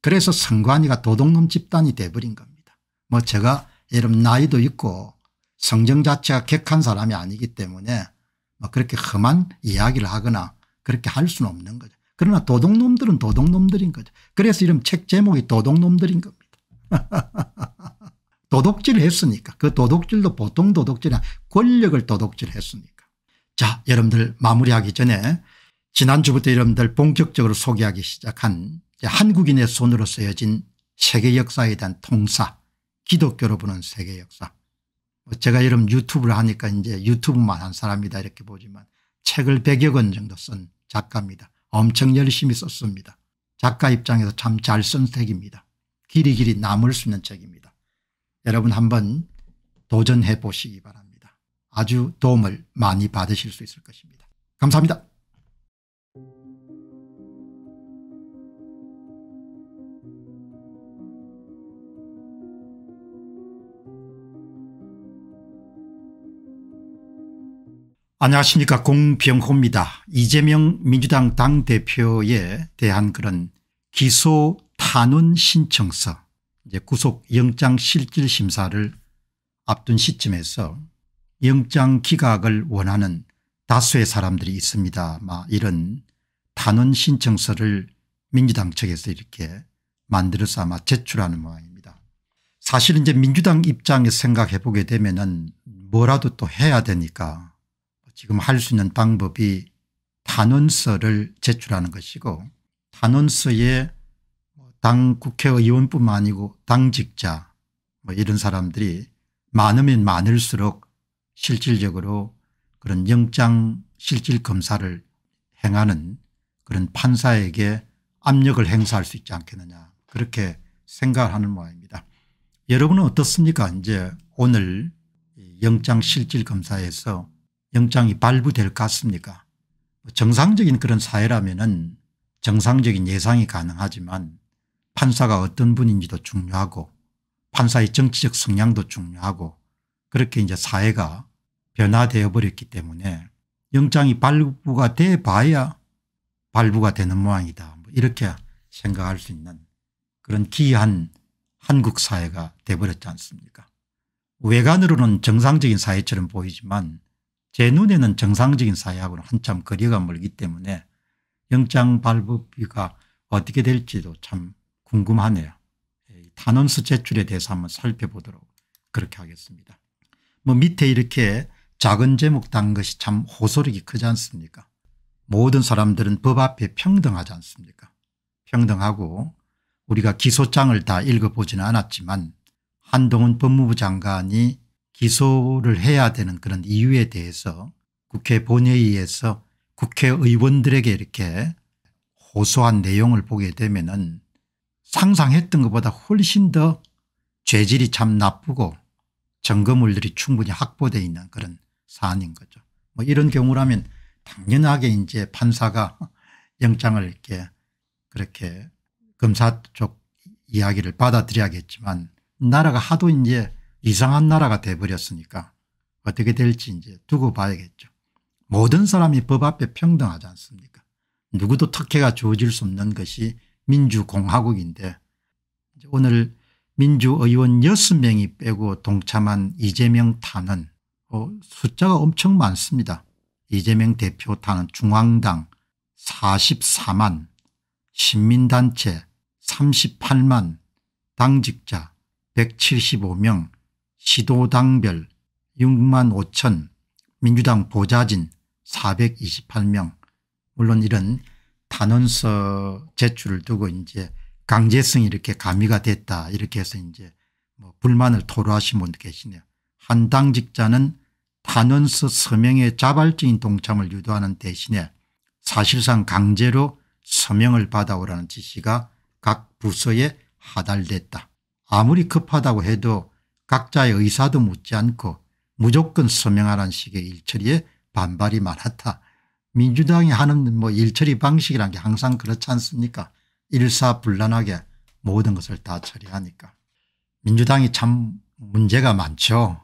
그래서 선관위가 도둑놈 집단이 돼버린 겁니다. 뭐 제가 여러분 나이도 있고 성정 자체가 객한 사람이 아니기 때문에 뭐 그렇게 험한 이야기를 하거나 그렇게 할 수는 없는 거죠. 그러나 도둑놈들은 도둑놈들인 거죠. 그래서 이름 책 제목이 도둑놈들인 겁니다. [LAUGHS] 도둑질을 했으니까 그 도둑질도 보통 도둑질이 아니라 권력을 도둑질했으니까. 자 여러분들 마무리하기 전에 지난주부터 여러분들 본격적으로 소개하기 시작한 한국인의 손으로 쓰여진 세계 역사에 대한 통사 기독교로 보는 세계 역사 뭐 제가 여러분 유튜브를 하니까 이제 유튜브만 한 사람이다 이렇게 보지만 책을 100여 권 정도 쓴 작가입니다. 엄청 열심히 썼습니다. 작가 입장에서 참 잘 쓴 책입니다. 길이 길이 남을 수 있는 책입니다. 여러분 한번 도전해 보시기 바랍니다. 아주 도움을 많이 받으실 수 있을 것입니다. 감사합니다. 안녕하십니까 공병호입니다. 이재명 민주당 당대표에 대한 그런 기소 탄원 신청서 이제 구속영장 실질 심사를 앞둔 시점에서 영장 기각을 원하는 다수의 사람들이 있습니다. 이런 탄원 신청서를 민주당 측에서 이렇게 만들어서 아마 제출하는 모양입니다. 사실 이제 민주당 입장에서 생각해 보게 되면은 뭐라도 또 해야 되니까 지금 할 수 있는 방법이 탄원서를 제출하는 것이고 탄원서에 당 국회의원뿐만 아니고 당직자 뭐 이런 사람들이 많으면 많을수록 실질적으로 그런 영장 실질 검사를 행하는 그런 판사에게 압력을 행사할 수 있지 않겠느냐 그렇게 생각하는 모양입니다. 여러분은 어떻습니까 이제 오늘 영장 실질 검사에서 영장이 발부될 것 같습니까 뭐 정상적인 그런 사회라면 은 정상적인 예상이 가능하지만 판사가 어떤 분인지도 중요하고 판사의 정치적 성향도 중요하고 그렇게 이제 사회가 변화되어 버렸기 때문에 영장이 발부가 돼 봐야 발부가 되는 모양이다 뭐 이렇게 생각할 수 있는 그런 기이한 한국 사회가 돼버렸지 않습니까 외관으로는 정상적인 사회처럼 보이지만 제 눈에는 정상적인 사회하고는 한참 거리가 멀기 때문에 영장 발부비가 어떻게 될지도 참 궁금하네요. 탄원서 예, 제출에 대해서 한번 살펴보도록 그렇게 하겠습니다. 뭐 밑에 이렇게 작은 제목 단 것이 참 호소력이 크지 않습니까 모든 사람들은 법 앞에 평등하지 않습니까 평등하고 우리가 기소장을 다 읽어보지는 않았지만 한동훈 법무부 장관이 기소를 해야 되는 그런 이유에 대해서 국회 본회의에서 국회의원들에게 이렇게 호소한 내용을 보게 되면 은 상상했던 것보다 훨씬 더 죄질이 참 나쁘고 점거물들이 충분히 확보되어 있는 그런 사안인 거죠. 뭐 이런 경우라면 당연하게 이제 판사가 [LAUGHS] 영장을 이렇게 그렇게 검사 쪽 이야기를 받아들여야겠지만 나라가 하도 이제 이상한 나라가 돼버렸으니까 어떻게 될지 이제 두고 봐야겠죠. 모든 사람이 법 앞에 평등하지 않습니까 누구도 특혜가 주어질 수 없는 것이 민주공화국인데 오늘 민주의원 6명이 빼고 동참한 이재명 탄은 어, 숫자가 엄청 많습니다. 이재명 대표 탄은 중앙당 44만 시민단체 38만 당직자 175명 시도당별 6만 5천 민주당 보좌진 428명 물론 이런 탄원서 제출을 두고 이제 강제성이 이렇게 가미가 됐다 이렇게 해서 이제 뭐 불만을 토로하신 분도 계시네요. 한 당직자는 탄원서 서명에 자발적인 동참을 유도하는 대신에 사실상 강제로 서명을 받아오라는 지시가 각 부서에 하달됐다. 아무리 급하다고 해도 각자의 의사도 묻지 않고 무조건 서명하라는 식의 일처리에 반발이 많았다. 민주당이 하는 뭐 일처리 방식이란 게 항상 그렇지 않습니까 일사불란하게 모든 것을 다 처리하니까. 민주당이 참 문제가 많죠.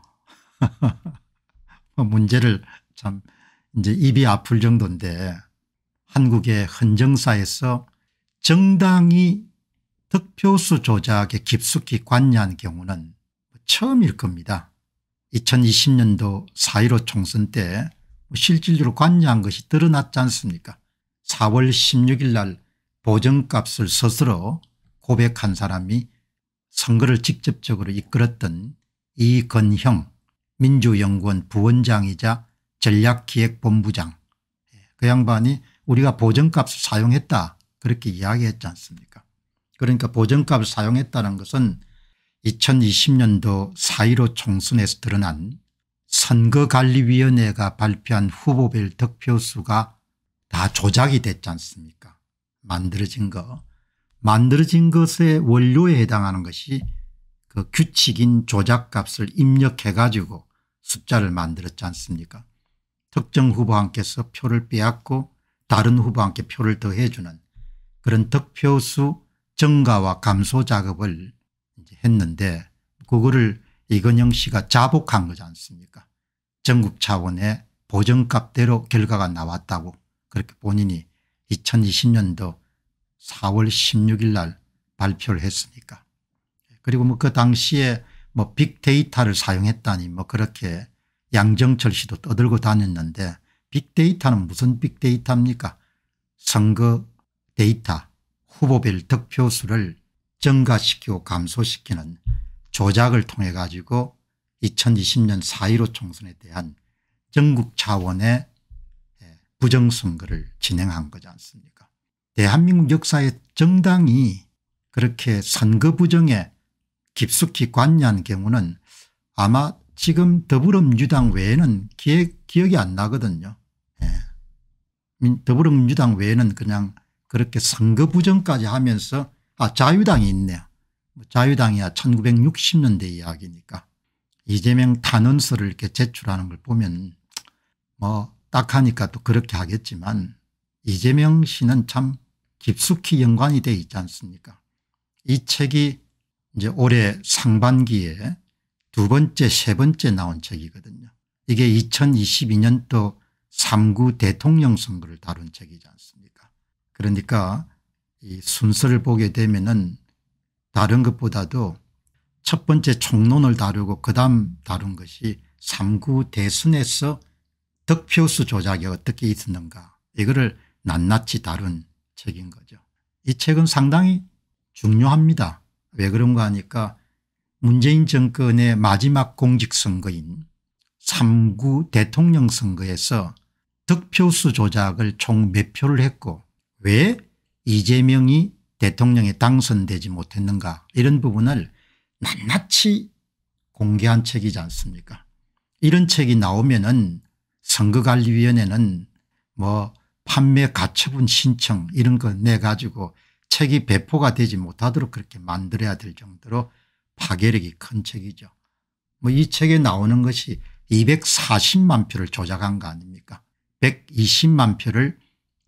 [LAUGHS] 뭐 문제를 참 이제 입이 아플 정도인데 한국의 헌정사에서 정당이 득표수 조작에 깊숙이 관여한 경우는 처음일 겁니다. 2020년도 4.15 총선 때뭐 실질적으로 관여한 것이 드러났지 않습니까 4월 16일 날 보정값을 스스로 고백한 사람이 선거를 직접적으로 이끌었던 이건형 민주연구원 부원장이자 전략기획본부장 예, 그 양반이 우리가 보정값을 사용했다 그렇게 이야기했지 않습니까 그러니까 보정값을 사용했다는 것은 2020년도 4.15 총선에서 드러난 선거관리위원회가 발표한 후보별 득표수가 다 조작이 됐지 않습니까 만들어진 거 만들어진 것의 원료에 해당하는 것이 그 규칙인 조작값을 입력해 가지고 숫자를 만들었지 않습니까 특정 후보한께서 표를 빼앗고 다른 후보한테 표를 더해주는 그런 득표수 증가와 감소 작업을 했는데 그거를 이건영 씨가 자복한 거지 않습니까 전국 차원의 보정값대로 결과가 나왔다고 그렇게 본인이 2020년도 4월 16일 날 발표를 했으니까 그리고 뭐 그 당시에 뭐 빅데이터를 사용했다니 뭐 그렇게 양정철 씨도 떠들고 다녔는데 빅데이터는 무슨 빅데이터입니까 선거 데이터 후보별 득표수를 증가시키고 감소시키는 조작을 통해 가지고 2020년 4.15 총선에 대한 전국 차원의 예, 부정선거를 진행한 거지 않습니까 대한민국 역사의 정당이 그렇게 선거 부정에 깊숙이 관여한 경우는 아마 지금 더불어민주당 외에는 기획, 기억이 안 나거든요. 예. 더불어민주당 외에는 그냥 그렇게 선거 부정까지 하면서 아 자유당이 있네요. 뭐 자유당이야 1960년대 이야기니까 이재명 탄원서를 이렇게 제출하는 걸 보면 뭐딱 하니까 또 그렇게 하겠지만 이재명 씨는 참 깊숙이 연관이 돼 있지 않습니까 이 책이 이제 올해 상반기에 두 번째 세 번째 나온 책이거든요. 이게 2022년도 3구 대통령 선거를 다룬 책이지 않습니까 그러니까 이 순서를 보게 되면 은 다른 것보다도 첫 번째 총론을 다루고 그다음 다룬 것이 3구 대선에서 득표수 조작이 어떻게 있었는가 이거를 낱낱이 다룬 책인 거죠. 이 책은 상당히 중요합니다. 왜 그런가 하니까 문재인 정권의 마지막 공직선거인 3구 대통령 선거에서 득표수 조작을 총 몇 표를 했고 왜 이재명이 대통령에 당선되지 못했는가 이런 부분을 낱낱이 공개한 책이지 않습니까 이런 책이 나오면 은 선거관리위원회는 뭐 판매 가처분 신청 이런 거 내가지고 책이 배포가 되지 못하도록 그렇게 만들어야 될 정도로 파괴력이 큰 책이죠. 뭐 이 책에 나오는 것이 240만 표를 조작한 거 아닙니까 120만 표를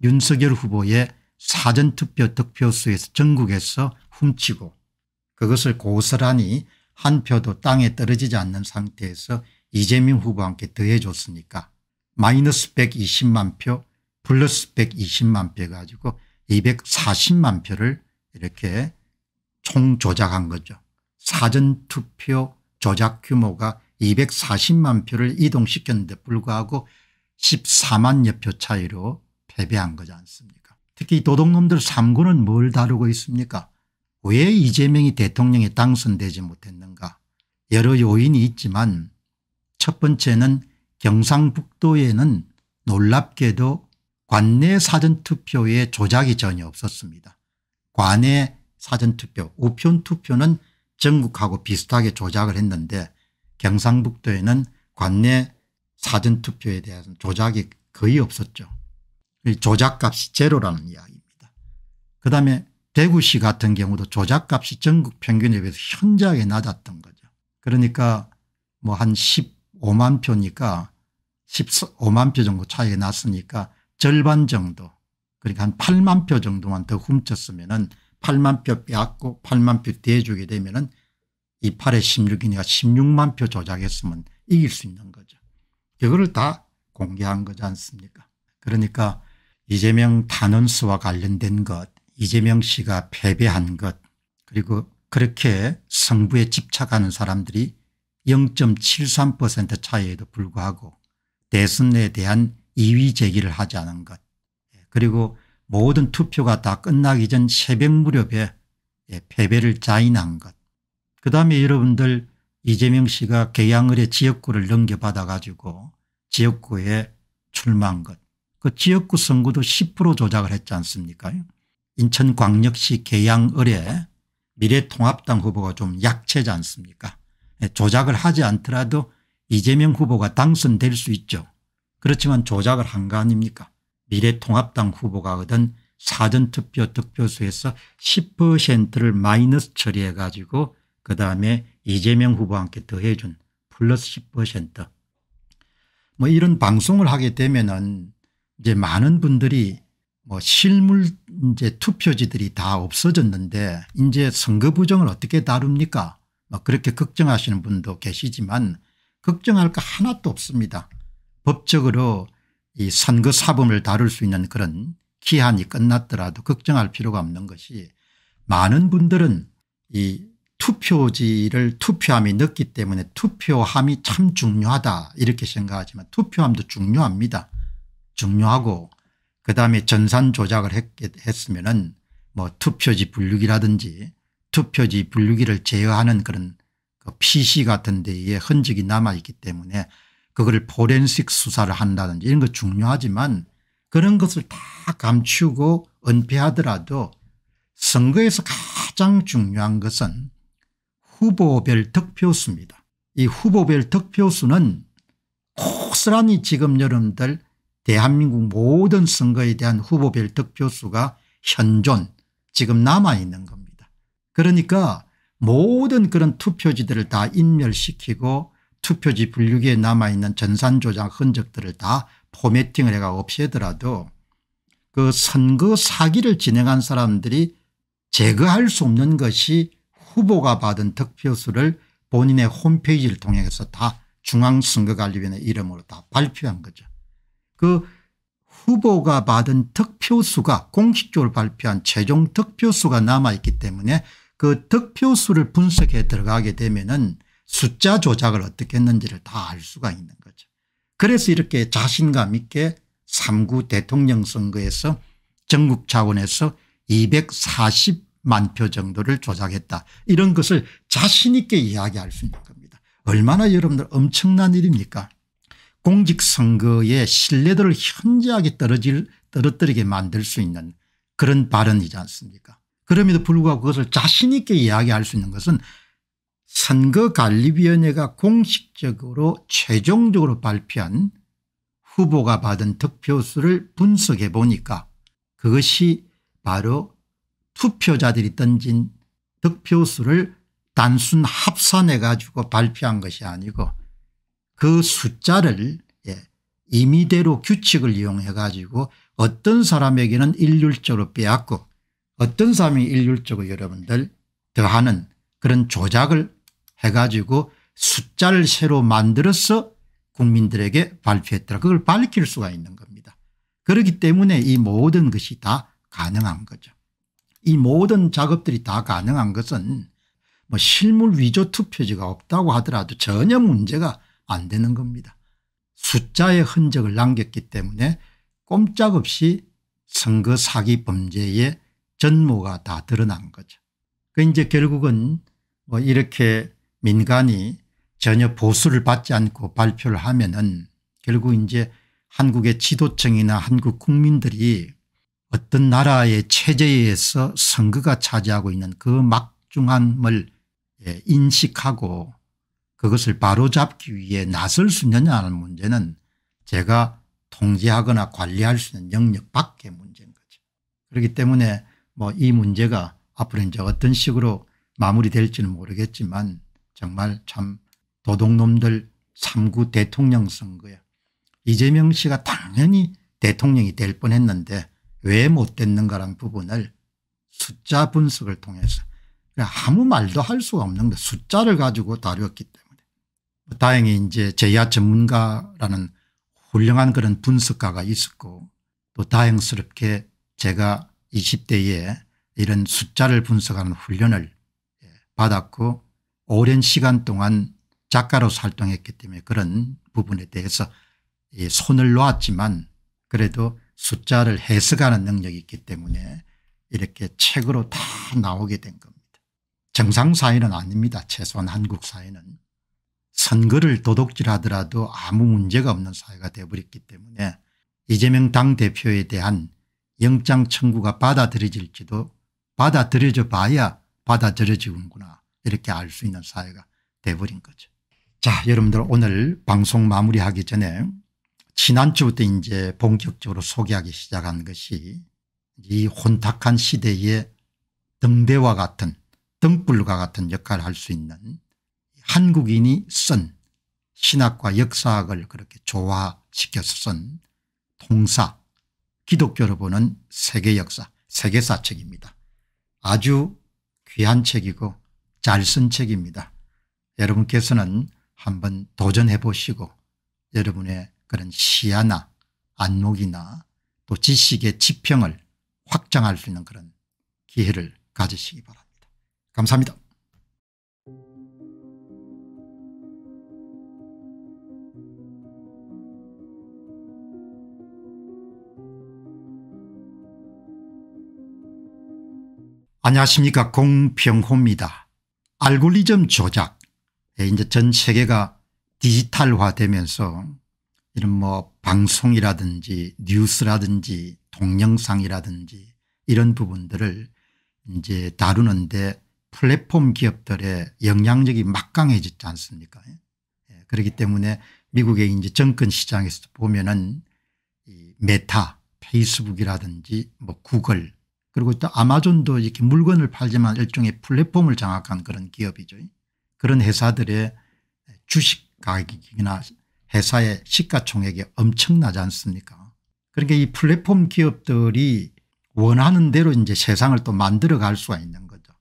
윤석열 후보의 사전투표 득표수에서 전국에서 훔치고 그것을 고스란히 한 표도 땅에 떨어지지 않는 상태에서 이재명 후보와 함께 더해줬으니까 마이너스 120만 표 플러스 120만 표 가지고 240만 표를 이렇게 총 조작한 거죠. 사전투표 조작 규모가 240만 표를 이동시켰는데 불구하고 14만여 표 차이로 패배한 거지 않습니까 특히 도둑놈들 3구는 뭘 다루고 있습니까 왜 이재명이 대통령에 당선되지 못했는가 여러 요인이 있지만 첫 번째는 경상북도에는 놀랍게도 관내 사전투표에 조작이 전혀 없었습니다. 관내 사전투표 우편투표는 전국하고 비슷하게 조작을 했는데 경상북도에는 관내 사전투표에 대한 조작이 거의 없었죠. 조작값이 제로라는 이야기입니다. 그다음에 대구시 같은 경우도 조작값이 전국 평균에 비해서 현저하게 낮았던 거죠. 그러니까 뭐 한 15만 표니까 15만 표 정도 차이가 났으니까 절반 정도 그러니까 한 8만 표 정도만 더 훔쳤으면 은 8만 표 빼앗고 8만 표 대주게 되면 은이 8에 16이니까 16만 표 조작했으면 이길 수 있는 거죠. 이거를 다 공개한 거지 않습니까 그러니까 이재명 탄원수와 관련된 것 이재명 씨가 패배한 것 그리고 그렇게 성부에 집착하는 사람들이 0.73% 차이에도 불구하고 대선에 대한 이위 제기를 하지 않은 것 예, 그리고 모든 투표가 다 끝나기 전 새벽 무렵에 예, 패배를 자인한 것 그다음에 여러분들 이재명 씨가 계양을의 지역구를 넘겨받아 가지고 지역구에 출마한 것그 지역구 선거도 10% 조작을 했지 않습니까 인천광역시 계양을에 미래통합당 후보가 좀 약체지 않습니까 예, 조작을 하지 않더라도 이재명 후보가 당선될 수 있죠. 그렇지만 조작을 한 거 아닙니까 미래통합당 후보가 얻은 사전투표 득표수에서 10%를 마이너스 처리해 가지고 그다음에 이재명 후보와 함께 더해준 플러스 10%뭐 이런 방송을 하게 되면 은 이제 많은 분들이 뭐 실물 이제 투표지들이 다 없어졌는데 이제 선거 부정을 어떻게 다룹니까 뭐 그렇게 걱정하시는 분도 계시지만 걱정할 거 하나도 없습니다. 법적으로 이 선거 사범을 다룰 수 있는 그런 기한이 끝났더라도 걱정할 필요가 없는 것이 많은 분들은 이 투표지를 투표함이 넣기 때문에 투표함이 참 중요하다 이렇게 생각하지만 투표함도 중요합니다. 중요하고 그다음에 전산 조작을 했, 으면은뭐 투표지 분류기라든지 투표지 분류기를 제어하는 그런 그 PC 같은 데에 흔적이 남아있기 때문에 그거를 포렌식 수사를 한다든지 이런 거 중요하지만 그런 것을 다 감추고 은폐하더라도 선거에서 가장 중요한 것은 후보별 득표수입니다. 이 후보별 득표수는 고스란히 지금 여러분들 대한민국 모든 선거에 대한 후보별 득표수가 현존 지금 남아있는 겁니다. 그러니까 모든 그런 투표지들을 다 인멸시키고 투표지 분류기에 남아있는 전산조작 흔적들을 다 포매팅을 해가 없애더라도 그 선거 사기를 진행한 사람들이 제거할 수 없는 것이 후보가 받은 득표수를 본인의 홈페이지를 통해서 다 중앙선거관리위원회 이름으로 다 발표한 거죠. 그 후보가 받은 득표수가 공식적으로 발표한 최종 득표수가 남아있기 때문에 그 득표수를 분석해 들어가게 되면 은 숫자 조작을 어떻게 했는지를 다 알 수가 있는 거죠. 그래서 이렇게 자신감 있게 3구 대통령 선거에서 전국 차원에서 240만 표 정도를 조작했다. 이런 것을 자신 있게 이야기할 수 있는 겁니다. 얼마나 여러분들 엄청난 일입니까 공직선거의 신뢰도를 현저하게 떨어질 떨어뜨리게 만들 수 있는 그런 발언이지 않습니까 그럼에도 불구하고 그것을 자신 있게 이야기할 수 있는 것은 선거관리위원회가 공식적으로 최종적으로 발표한 후보가 받은 득표수를 분석해 보니까 그것이 바로 투표자들이 던진 득표수를 단순 합산해 가지고 발표한 것이 아니고 그 숫자를 예, 임의대로 규칙을 이용해 가지고 어떤 사람에게는 일률적으로 빼앗고 어떤 사람이 일률적으로 여러분들 더하는 그런 조작을 해 가지고 숫자를 새로 만들어서 국민들에게 발표했더라. 그걸 밝힐 수가 있는 겁니다. 그렇기 때문에 이 모든 것이 다 가능한 거죠. 이 모든 작업들이 다 가능한 것은 뭐 실물 위조 투표지가 없다고 하더라도 전혀 문제가 안 되는 겁니다. 숫자의 흔적을 남겼기 때문에 꼼짝없이 선거 사기 범죄의 전모가 다 드러난 거죠. 그 이제 결국은 뭐 이렇게 민간이 전혀 보수를 받지 않고 발표를 하면은 결국 이제 한국의 지도층이나 한국 국민들이 어떤 나라의 체제에 의해서 선거가 차지하고 있는 그 막중함을 예, 인식하고 그것을 바로잡기 위해 나설 수 있느냐는 문제는 제가 통제하거나 관리할 수 있는 영역 밖의 문제인 거죠. 그렇기 때문에 뭐 이 문제가 앞으로 이제 어떤 식으로 마무리될지는 모르겠지만 정말 참 도둑놈들 3구 대통령 선거에 이재명 씨가 당연히 대통령이 될 뻔했는데 왜 못됐는가라 부분을 숫자 분석을 통해서 아무 말도 할 수가 없는 데 숫자를 가지고 다루었기 때문에 다행히 이제 제야 전문가라는 훌륭한 그런 분석가가 있었고 또 다행스럽게 제가 20대에 이런 숫자를 분석하는 훈련을 예, 받았고 오랜 시간 동안 작가로서 활동했기 때문에 그런 부분에 대해서 예, 손을 놓았지만 그래도 숫자를 해석하는 능력이 있기 때문에 이렇게 책으로 다 나오게 된 겁니다. 정상사회는 아닙니다. 최소한 한국 사회는. 선거를 도둑질하더라도 아무 문제가 없는 사회가 되어버렸기 때문에 이재명 당대표에 대한 영장 청구가 받아들여질지도 받아들여져 봐야 받아들여지는구나 이렇게 알 수 있는 사회가 돼버린 거죠. 자 여러분들 오늘 방송 마무리하기 전에 지난주부터 이제 본격적으로 소개하기 시작한 것이 이 혼탁한 시대의 등대와 같은 등불과 같은 역할을 할 수 있는 한국인이 쓴 신학과 역사학을 그렇게 조화시켜서 쓴 통사 기독교로 보는 세계 역사 세계사 책입니다. 아주 귀한 책이고 잘 쓴 책입니다. 여러분께서는 한번 도전해 보시고 여러분의 그런 시야나 안목이나 또 지식의 지평을 확장할 수 있는 그런 기회를 가지시기 바랍니다. 감사합니다. 안녕하십니까 공평호입니다. 알고리즘 조작 이제 전 세계가 디지털화되면서 이런 뭐 방송이라든지 뉴스라든지 동영상이라든지 이런 부분들을 이제 다루는데 플랫폼 기업들의 영향력이 막강해졌지 않습니까 예, 그렇기 때문에 미국의 이제 정권 시장에서 보면은 메타 페이스북이라든지 뭐 구글 그리고 또 아마존도 이렇게 물건을 팔지만 일종의 플랫폼을 장악한 그런 기업이죠. 그런 회사들의 주식 가격이나 회사의 시가총액이 엄청나지 않습니까 그러니까 이 플랫폼 기업들이 원하는 대로 이제 세상을 또 만들어 갈 수가 있는 거죠.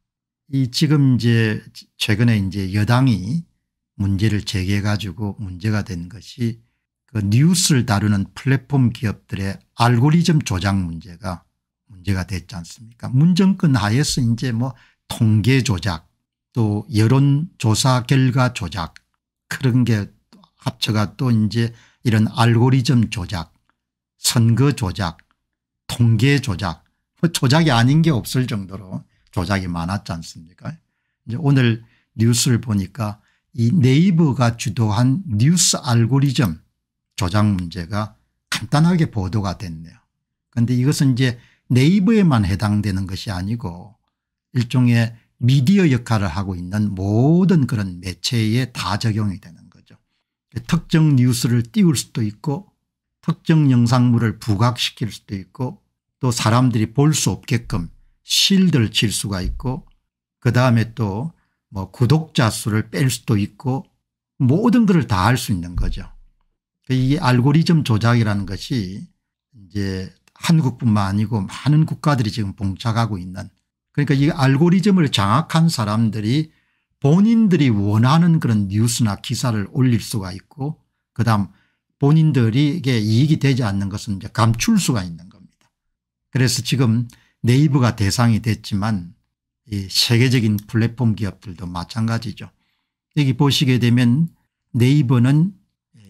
이 지금 이제 최근에 이제 여당이 문제를 제기해 가지고 문제가 된 것이 그 뉴스를 다루는 플랫폼 기업들의 알고리즘 조작 문제가 문제가 됐지 않습니까 문정권 하에서 이제 뭐 통계 조작 또 여론조사 결과 조작 그런 게 합쳐가 또 이제 이런 알고리즘 조작 선거 조작 통계 조작 뭐 조작이 아닌 게 없을 정도로 조작이 많았지 않습니까 이제 오늘 뉴스를 보니까 이 네이버가 주도한 뉴스 알고리즘 조작 문제가 간단하게 보도가 됐네요. 그런데 이것은 이제 네이버에만 해당되는 것이 아니고 일종의 미디어 역할을 하고 있는 모든 그런 매체에 다 적용이 되는 거죠. 특정 뉴스를 띄울 수도 있고 특정 영상물을 부각시킬 수도 있고 또 사람들이 볼 수 없게끔 실드를 칠 수가 있고 그다음에 또뭐 구독자 수를 뺄 수도 있고 모든 것을 다 할 수 있는 거죠. 이 알고리즘 조작이라는 것이 이제 한국뿐만 아니고 많은 국가들이 지금 봉착하고 있는 그러니까 이 알고리즘을 장악한 사람들이 본인들이 원하는 그런 뉴스나 기사를 올릴 수가 있고 그다음 본인들에게 이익이 되지 않는 것은 이제 감출 수가 있는 겁니다. 그래서 지금 네이버가 대상이 됐지만 이 세계적인 플랫폼 기업들도 마찬가지죠. 여기 보시게 되면 네이버는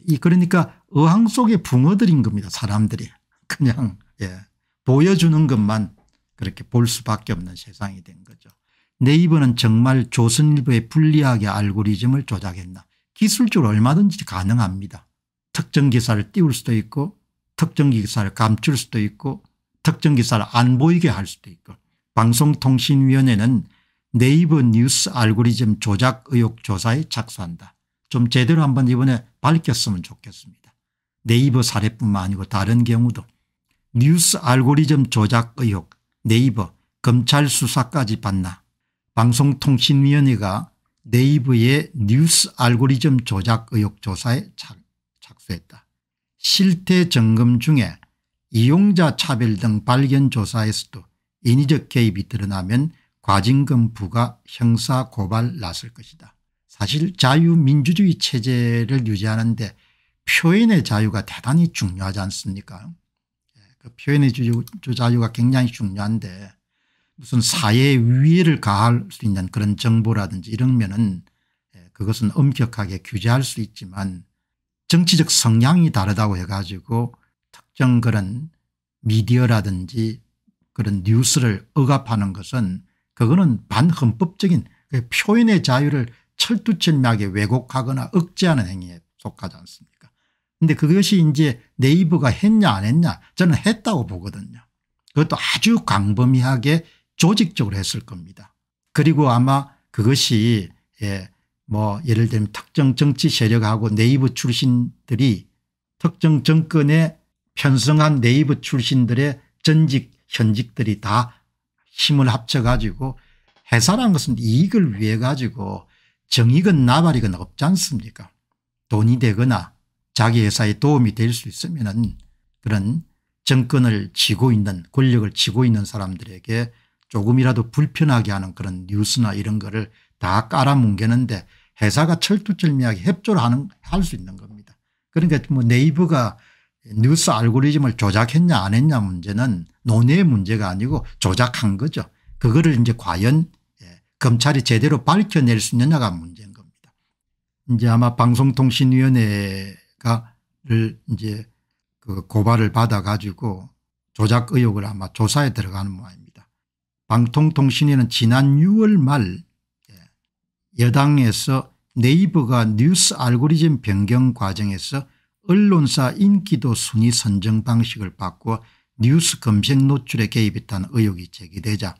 이 그러니까 어항 속의 붕어들인 겁니다. 사람들이 그냥 예, 보여주는 것만 그렇게 볼 수밖에 없는 세상이 된 거죠. 네이버는 정말 조선일보의 불리하게 알고리즘을 조작했나. 기술적으로 얼마든지 가능합니다. 특정 기사를 띄울 수도 있고 특정 기사를 감출 수도 있고 특정 기사를 안 보이게 할 수도 있고 방송통신위원회는 네이버 뉴스 알고리즘 조작 의혹 조사에 착수한다. 좀 제대로 한번 이번에 밝혔으면 좋겠습니다. 네이버 사례뿐만 아니고 다른 경우도 뉴스 알고리즘 조작 의혹 네이버 검찰 수사까지 봤나 방송통신위원회가 네이버의 뉴스 알고리즘 조작 의혹 조사에 착수했다. 실태 점검 중에 이용자 차별 등 발견 조사에서도 인위적 개입이 드러나면 과징금 부과 형사 고발 났을 것이다. 사실 자유민주주의 체제를 유지하는데 표현의 자유가 대단히 중요하지 않습니까 그 표현의 주, 자유가 굉장히 중요한데 무슨 사회에 위해를 가할 수 있는 그런 정보라든지 이런 면은 예, 그것은 엄격하게 규제할 수 있지만 정치적 성향이 다르다고 해가지고 특정 그런 미디어라든지 그런 뉴스를 억압하는 것은 그거는 반헌법적인 그 표현의 자유를 철두철미하게 왜곡하거나 억제하는 행위에 속하지 않습니까 근데 그것이 이제 네이버가 했냐 안 했냐 저는 했다고 보거든요. 그것도 아주 광범위하게 조직적으로 했을 겁니다. 그리고 아마 그것이 예, 뭐 예를 들면 특정 정치 세력하고 네이버 출신들이 특정 정권에 편성한 네이버 출신들의 전직 현직들이 다 힘을 합쳐 가지고 회사라 것은 이익을 위해 가지고 정익은 나발이건 없지 않습니까 돈이 되거나 자기 회사에 도움이 될 수 있으면 은 그런 정권을 쥐고 있는 권력을 쥐고 있는 사람들에게 조금이라도 불편하게 하는 그런 뉴스나 이런 거를 다 깔아뭉개는데 회사가 철두철미하게 협조를 하는 할 수 있는 겁니다. 그러니까 뭐 네이버가 뉴스 알고리즘을 조작했냐 안 했냐 문제는 논의의 문제가 아니고 조작한 거죠. 그거를 이제 과연 예, 검찰이 제대로 밝혀낼 수 있느냐가 문제인 겁니다. 이제 아마 방송통신위원회 가를 이제 그 고발을 받아가지고 조작 의혹을 아마 조사에 들어가는 모양입니다. 방통통신위는 지난 6월 말 예, 여당에서 네이버가 뉴스 알고리즘 변경 과정에서 언론사 인기도 순위 선정 방식을 바꾸어 뉴스 검색 노출에 개입했다는 의혹이 제기되자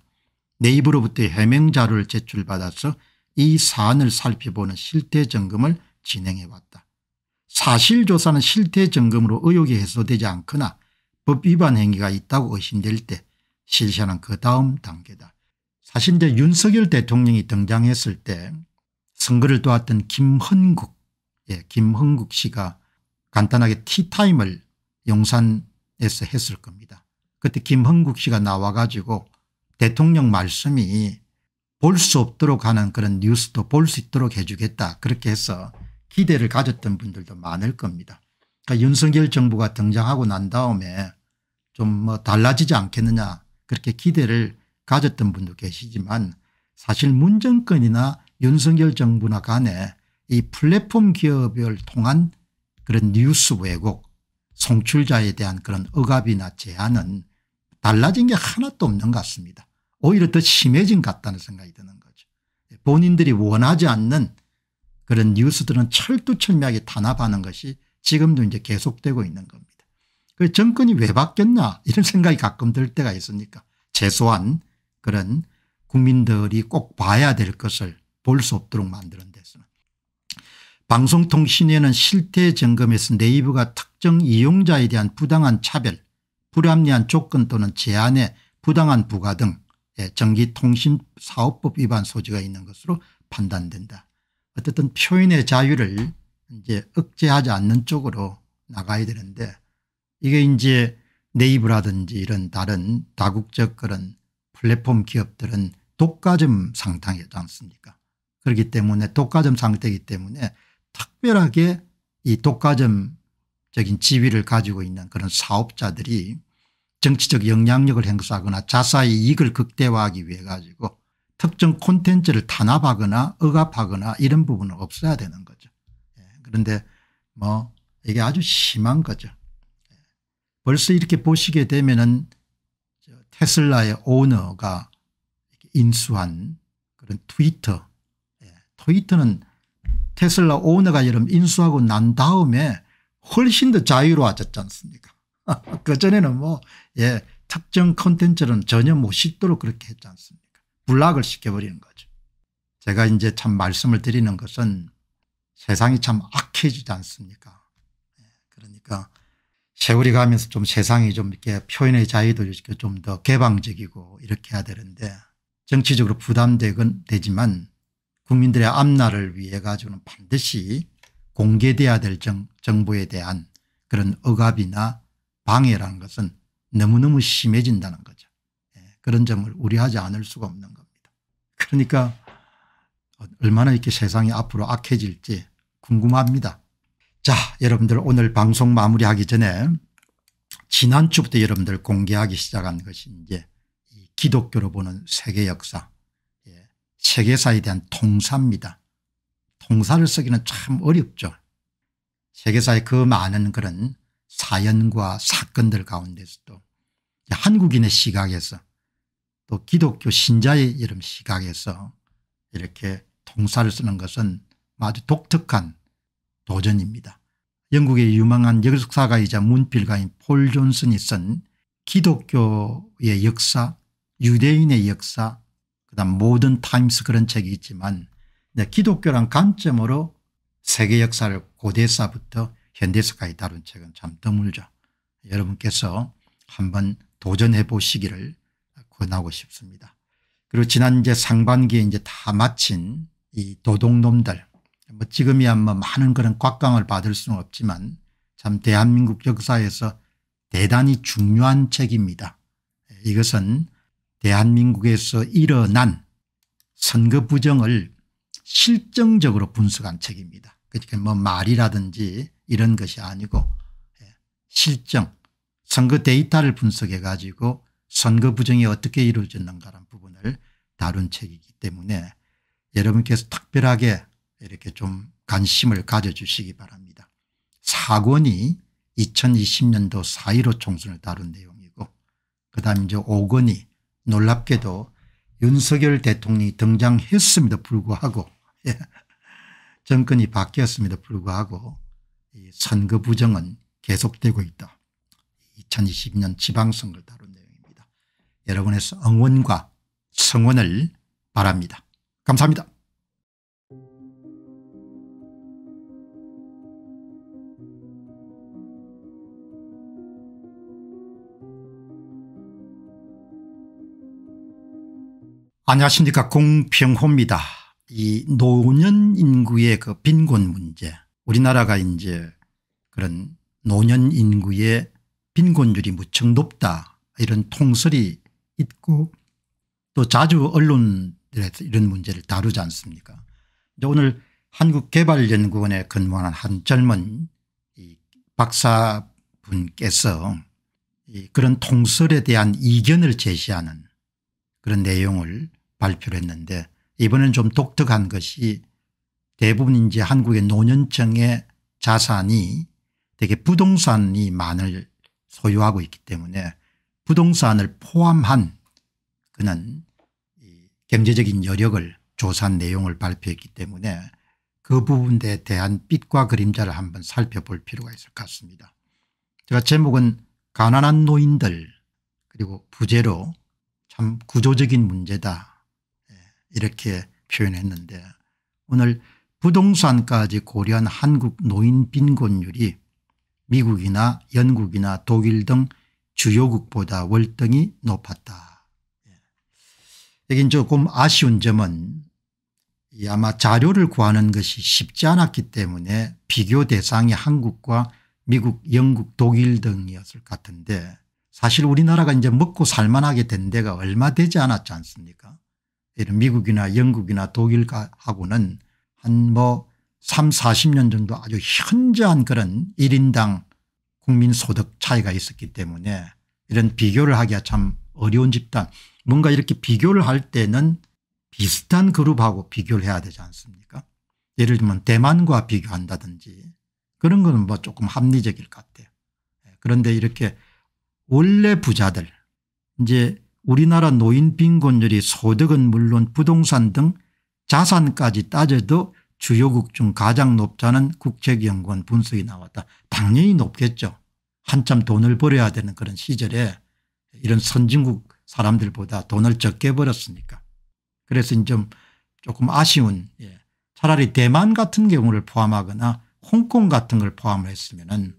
네이버로부터 해명 자료를 제출받아서 이 사안을 살펴보는 실태 점검을 진행해왔다. 사실조사는 실태점검으로 의혹이 해소되지 않거나 법 위반 행위가 있다고 의심될 때 실시하는 그 다음 단계다. 사실 이제 윤석열 대통령이 등장했을 때 선거를 도왔던 김헌국 예, 김헌국 씨가 간단하게 티타임을 용산에서 했을 겁니다. 그때 김헌국 씨가 나와 가지고 대통령 말씀이 볼 수 없도록 하는 그런 뉴스도 볼 수 있도록 해 주겠다 그렇게 해서 기대를 가졌던 분들도 많을 겁니다. 그러니까 윤석열 정부가 등장하고 난 다음에 좀 뭐 달라지지 않겠느냐 그렇게 기대를 가졌던 분도 계시지만 사실 문정권이나 윤석열 정부나 간에 이 플랫폼 기업을 통한 그런 뉴스 왜곡 송출자에 대한 그런 억압이나 제한은 달라진 게 하나도 없는 것 같습니다. 오히려 더 심해진 것 같다는 생각이 드는 거죠. 본인들이 원하지 않는 그런 뉴스들은 철두철미하게 단합하는 것이 지금도 이제 계속되고 있는 겁니다. 그 정권이 왜 바뀌었냐 이런 생각이 가끔 들 때가 있으니까 최소한 그런 국민들이 꼭 봐야 될 것을 볼 수 없도록 만드는 데서는. 방송통신위는 실태 점검에서 네이버가 특정 이용자에 대한 부당한 차별 불합리한 조건 또는 제한의 부당한 부과 등 예, 정기통신사업법 위반 소지가 있는 것으로 판단된다. 어쨌든 표현의 자유를 이제 억제하지 않는 쪽으로 나가야 되는데 이게 이제 네이버라든지 이런 다른 다국적 그런 플랫폼 기업들은 독과점 상태이지 않습니까 그렇기 때문에 독과점 상태이기 때문에 특별하게 이 독과점적인 지위를 가지고 있는 그런 사업자들이 정치적 영향력을 행사하거나 자사의 이익을 극대화하기 위해 가지고 특정 콘텐츠를 탄압하거나 억압하거나 이런 부분은 없어야 되는 거죠. 예. 그런데 뭐 이게 아주 심한 거죠. 예. 벌써 이렇게 보시게 되면은 테슬라의 오너가 인수한 그런 트위터 예. 트위터는 테슬라 오너가 여러분 인수하고 난 다음에 훨씬 더 자유로워졌지 않습니까 [LAUGHS] 그전에는 뭐 예, 특정 컨텐츠는 전혀 못 싣도록 그렇게 했지 않습니까 불락을 시켜버리는 거죠. 제가 이제 참 말씀을 드리는 것은 세상이 참 악해지지 않습니까? 예, 그러니까 세월이 가면서 좀 세상이 좀 이렇게 표현의 자유도 좀 더 개방적이고 이렇게 해야 되는데 정치적으로 부담 되지만 국민들의 앞날을 위해 가지고는 반드시 공개돼야 될 정, 정보에 대한 그런 억압이나 방해라는 것은 너무너무 심해진다는 거죠. 예, 그런 점을 우려하지 않을 수가 없는 거죠. 그러니까 얼마나 이렇게 세상이 앞으로 악해질지 궁금합니다. 자 여러분들 오늘 방송 마무리하기 전에 지난주부터 여러분들 공개하기 시작한 것이 이제 기독교로 보는 세계 역사 예, 세계사에 대한 통사입니다. 통사를 쓰기는 참 어렵죠. 세계사의 그 많은 그런 사연과 사건들 가운데서도 한국인의 시각에서 또 기독교 신자의 이름 시각에서 이렇게 동사를 쓰는 것은 아주 독특한 도전입니다. 영국의 유망한 역사가이자 문필가인 폴 존슨이 쓴 기독교의 역사 유대인의 역사 그다음 모든 타임스 그런 책이 있지만 기독교란 관점으로 세계 역사를 고대사부터 현대사까지 다룬 책은 참 드물죠. 여러분께서 한번 도전해 보시기를 권하고 싶습니다. 그리고 지난 이제 상반기에 이제 다 마친 이 도둑놈들 뭐 지금이야 뭐 많은 그런 꽉강을 받을 수는 없지만 참 대한민국 역사에서 대단히 중요한 책입니다. 이것은 대한민국에서 일어난 선거 부정을 실정적으로 분석한 책입니다. 그러니까 뭐 말이라든지 이런 것이 아니고 예, 실정 선거 데이터를 분석해 가지고 선거 부정이 어떻게 이루어졌는가라는 부분을 다룬 책이기 때문에 여러분께서 특별하게 이렇게 좀 관심을 가져주시기 바랍니다. 4권이 2020년도 4.15 총선을 다룬 내용이고 그다음 이제 5권이 놀랍게도 윤석열 대통령이 등장했음에도 불구하고 예, 정권이 바뀌었음에도 불구하고 선거 부정은 계속되고 있다. 2 0 2 0년 지방선거를 다룬 여러분의 응원과 성원을 바랍니다. 감사합니다. 안녕하십니까 공평호입니다. 이 노년 인구의 그 빈곤 문제 우리나라가 이제 그런 노년 인구의 빈곤율이 무척 높다 이런 통설이 있고 또 자주 언론들에서 이런 문제를 다루지 않습니까 이제 오늘 한국개발연구원에 근무하는 한 젊은 이 박사분께서 이 그런 통설에 대한 이견을 제시하는 그런 내용을 발표를 했는데 이번엔 좀 독특한 것이 대부분 이제 한국의 노년층의 자산이 되게 부동산이 많을 소유하고 있기 때문에 부동산을 포함한 그는 경제적인 여력을 조사한 내용을 발표했기 때문에 그 부분에 대한 빛과 그림자를 한번 살펴볼 필요가 있을 것 같습니다. 제가 제목은 가난한 노인들 그리고 부재로 참 구조적인 문제다 예, 이렇게 표현했는데 오늘 부동산까지 고려한 한국 노인 빈곤율이 미국이나 영국이나 독일 등 주요국보다 월등히 높았다. 여긴 조금 아쉬운 점은 아마 자료를 구하는 것이 쉽지 않았기 때문에 비교 대상이 한국과 미국 영국 독일 등이었을 것 같은데 사실 우리나라가 이제 먹고 살만하게 된 데가 얼마 되지 않았지 않습니까 이런 미국이나 영국이나 독일하고는 한 뭐 3, 40년 정도 아주 현저한 그런 1인당 국민 소득 차이가 있었기 때문에 이런 비교를 하기가 참 어려운 집단 뭔가 이렇게 비교를 할 때는 비슷한 그룹하고 비교를 해야 되지 않습니까 예를 들면 대만과 비교한다든지 그런 거는 뭐 조금 합리적일 것 같아요. 예, 그런데 이렇게 원래 부자들 이제 우리나라 노인 빈곤율이 소득은 물론 부동산 등 자산까지 따져도 주요국 중 가장 높다는 국책연구원 분석이 나왔다. 당연히 높겠죠. 한참 돈을 벌어야 되는 그런 시절에 이런 선진국 사람들보다 돈을 적게 벌었으니까. 그래서 좀 조금 아쉬운 예. 차라리 대만 같은 경우를 포함하거나 홍콩 같은 걸 포함을 했으면은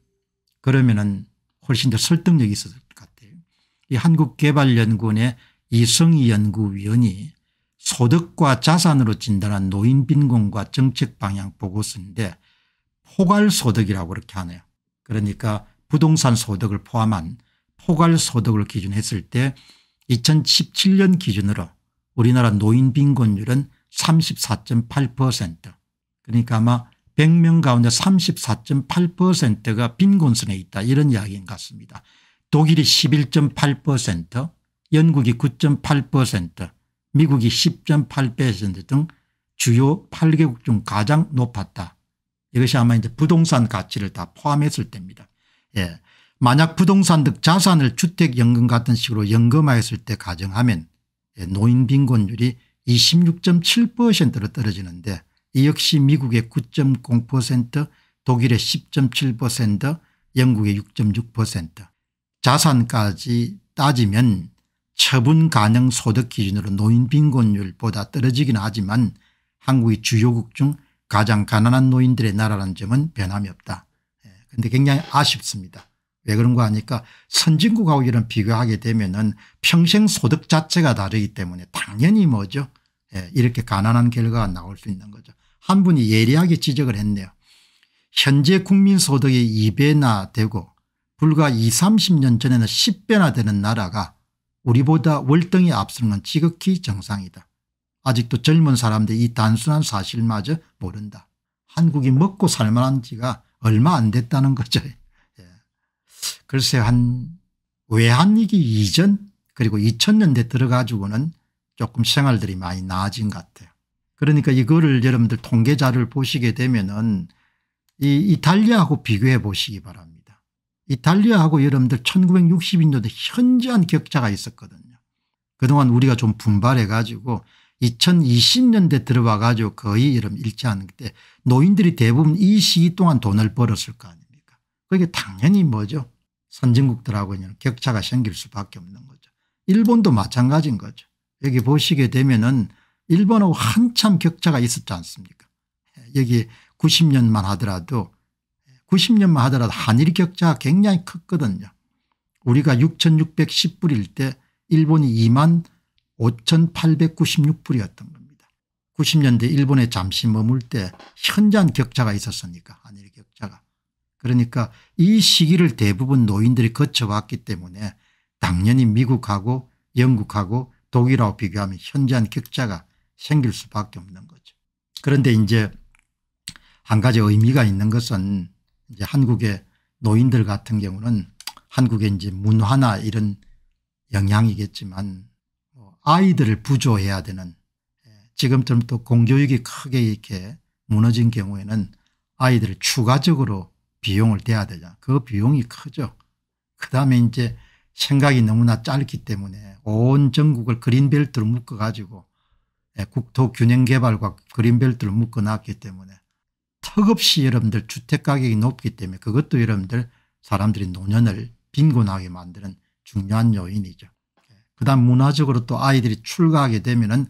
그러면은 훨씬 더 설득력이 있었을 것 같아요. 이 한국개발연구원의 이성희 연구위원이 소득과 자산으로 진단한 노인 빈곤과 정책 방향 보고서인데 포괄소득이라고 그렇게 하네요. 그러니까 부동산 소득을 포함한 포괄소득을 기준했을 때 2017년 기준으로 우리나라 노인 빈곤율은 34.8% 그러니까 아마 100명 가운데 34.8%가 빈곤선에 있다 이런 이야기인 것 같습니다. 독일이 11.8% 영국이 9.8% 미국이 10.8배였는데 등 주요 8개국 중 가장 높았다. 이것이 아마 이제 부동산 가치를 다 포함했을 때입니다. 예. 만약 부동산 등 자산을 주택연금 같은 식으로 연금하였을 때 가정하면 예. 노인 빈곤율이 26.7%로 떨어지는데 이 역시 미국의 9.0% 독일의 10.7% 영국의 6.6% 자산까지 따지면 처분 가능 소득 기준으로 노인 빈곤율보다 떨어지긴 하지만 한국의 주요국 중 가장 가난한 노인들의 나라라는 점은 변함이 없다. 그런데 예, 굉장히 아쉽습니다. 왜 그런가 하니까 선진국하고 이런 비교하게 되면 은 평생 소득 자체가 다르기 때문에 당연히 뭐죠 예, 이렇게 가난한 결과가 나올 수 있는 거죠. 한 분이 예리하게 지적을 했네요. 현재 국민소득이 2배나 되고 불과 2, 0 30년 전에는 10배나 되는 나라가 우리보다 월등히 앞서는 건 지극히 정상이다. 아직도 젊은 사람들이 이 단순한 사실마저 모른다. 한국이 먹고 살만한 지가 얼마 안 됐다는 거죠. [LAUGHS] 예. 글쎄 한 외환위기 이전 그리고 2000년대 들어가지고는 조금 생활들이 많이 나아진 것 같아요. 그러니까 이거를 여러분들 통계자를 보시게 되면 은이 이탈리아하고 비교해 보시기 바랍니다. 이탈리아하고 여러분들 1 9 6 2년도대 현저한 격차가 있었거든요. 그동안 우리가 좀 분발해 가지고 2020년대 들어와 가지고 거의 이런 일치하는 때 노인들이 대부분 이 시기 동안 돈을 벌었을 거 아닙니까 그게 당연히 뭐죠 선진국들하고 격차가 생길 수밖에 없는 거죠. 일본도 마찬가지인 거죠. 여기 보시게 되면 은 일본하고 한참 격차가 있었지 않습니까 여기 90년만 하더라도 90년만 하더라도 한일 격차가 굉장히 컸거든요. 우리가 6610불일 때 일본이 2만 5896불이었던 겁니다. 90년대 일본에 잠시 머물 때 현저한 격차가 있었으니까 한일 격차가. 그러니까 이 시기를 대부분 노인들이 거쳐왔기 때문에 당연히 미국하고 영국하고 독일하고 비교하면 현저한 격차가 생길 수밖에 없는 거죠. 그런데 이제 한 가지 의미가 있는 것은 이제 한국의 노인들 같은 경우는 한국의 이제 문화나 이런 영향이겠지만 뭐 아이들을 부조해야 되는 예, 지금처럼 또 공교육이 크게 이렇게 무너진 경우에는 아이들을 추가적으로 비용을 대야 되잖아. 그 비용이 크죠. 그다음에 이제 생각이 너무나 짧기 때문에 온 전국을 그린벨트로 묶어 가지고 예, 국토 균형 개발과 그린벨트를 묶어 놨기 때문에 턱없이 여러분들 주택가격이 높기 때문에 그것도 여러분들 사람들이 노년을 빈곤하게 만드는 중요한 요인이죠. 그 다음 문화적으로 또 아이들이 출가하게 되면 은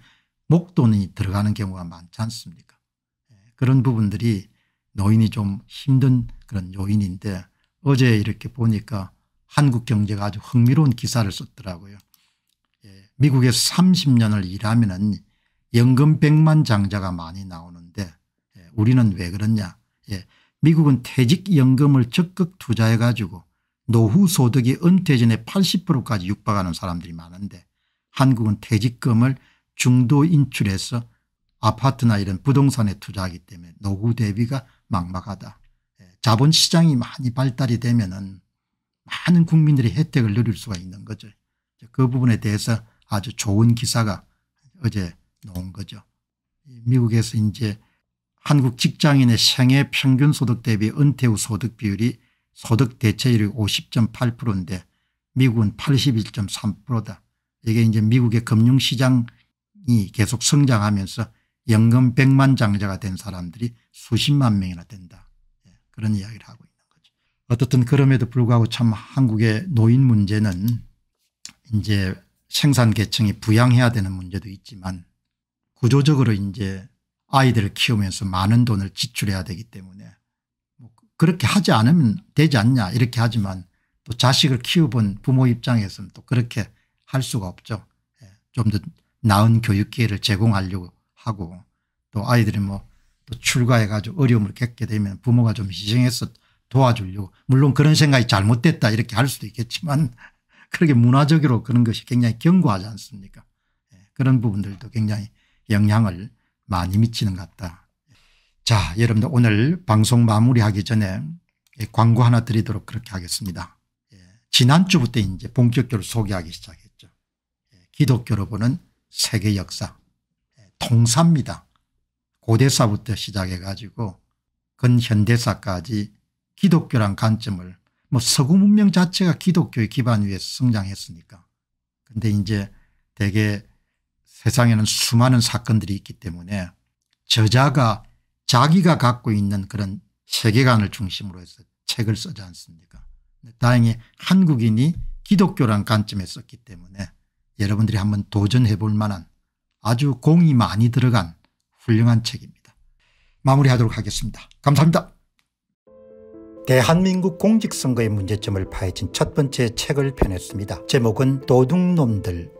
목돈이 들어가는 경우가 많지 않습니까 그런 부분들이 노인이 좀 힘든 그런 요인인데 어제 이렇게 보니까 한국경제가 아주 흥미로운 기사를 썼더라고요. 예, 미국에서 30년을 일하면 은 연금 100만 장자가 많이 나오는 우리는 왜 그러냐. 예. 미국은 퇴직연금을 적극 투자해 가지고 노후소득이 은퇴 전에 80%까지 육박하는 사람들이 많은데 한국은 퇴직금을 중도 인출해서 아파트나 이런 부동산에 투자하기 때문에 노후 대비가 막막하다. 예, 자본시장이 많이 발달이 되면 은 많은 국민들이 혜택을 누릴 수가 있는 거죠. 그 부분에 대해서 아주 좋은 기사가 어제 나온 거죠. 미국에서 이제 한국 직장인의 생애 평균 소득 대비 은퇴 후 소득 비율이 소득 대체율이 50.8%인데 미국은 81.3%다. 이게 이제 미국의 금융시장이 계속 성장하면서 연금 100만 장자가 된 사람들이 수십만 명이나 된다. 예, 그런 이야기를 하고 있는 거죠. 어떻든 그럼에도 불구하고 참 한국의 노인 문제는 이제 생산계층이 부양해야 되는 문제도 있지만 구조적으로 이제 아이들을 키우면서 많은 돈을 지출해야 되기 때문에 뭐 그렇게 하지 않으면 되지 않냐 이렇게 하지만 또 자식을 키워본 부모 입장에서는 또 그렇게 할 수가 없죠. 예, 좀더 나은 교육 기회를 제공하려고 하고 또 아이들이 뭐 또 출가해 가지고 어려움을 겪게 되면 부모가 좀 희생해서 도와주려고 물론 그런 생각이 잘못됐다 이렇게 할 수도 있겠지만 [LAUGHS] 그렇게 문화적으로 그런 것이 굉장히 견고하지 않습니까 예, 그런 부분들도 굉장히 영향을 많이 미치는 것 같다. 자 여러분들 오늘 방송 마무리하기 전에 광고 하나 드리도록 그렇게 하겠습니다. 예, 지난주부터 이제 본격적으로 소개하기 시작했죠. 예, 기독교로 보는 세계 역사 통사입니다. 예, 고대사부터 시작해 가지고 근현대사까지 기독교란 관점을 뭐 서구 문명 자체가 기독교의 기반 위에 성장했으니까 근데 이제 대개 세상에는 수많은 사건들이 있기 때문에 저자가 자기가 갖고 있는 그런 세계관을 중심으로 해서 책을 쓰지 않습니까 다행히 한국인이 기독교란 관점에 썼기 때문에 여러분들이 한번 도전해 볼 만한 아주 공이 많이 들어간 훌륭한 책입니다. 마무리하도록 하겠습니다. 감사합니다. 대한민국 공직선거의 문제점을 파헤친 첫 번째 책을 펴냈습니다. 제목은 도둑놈들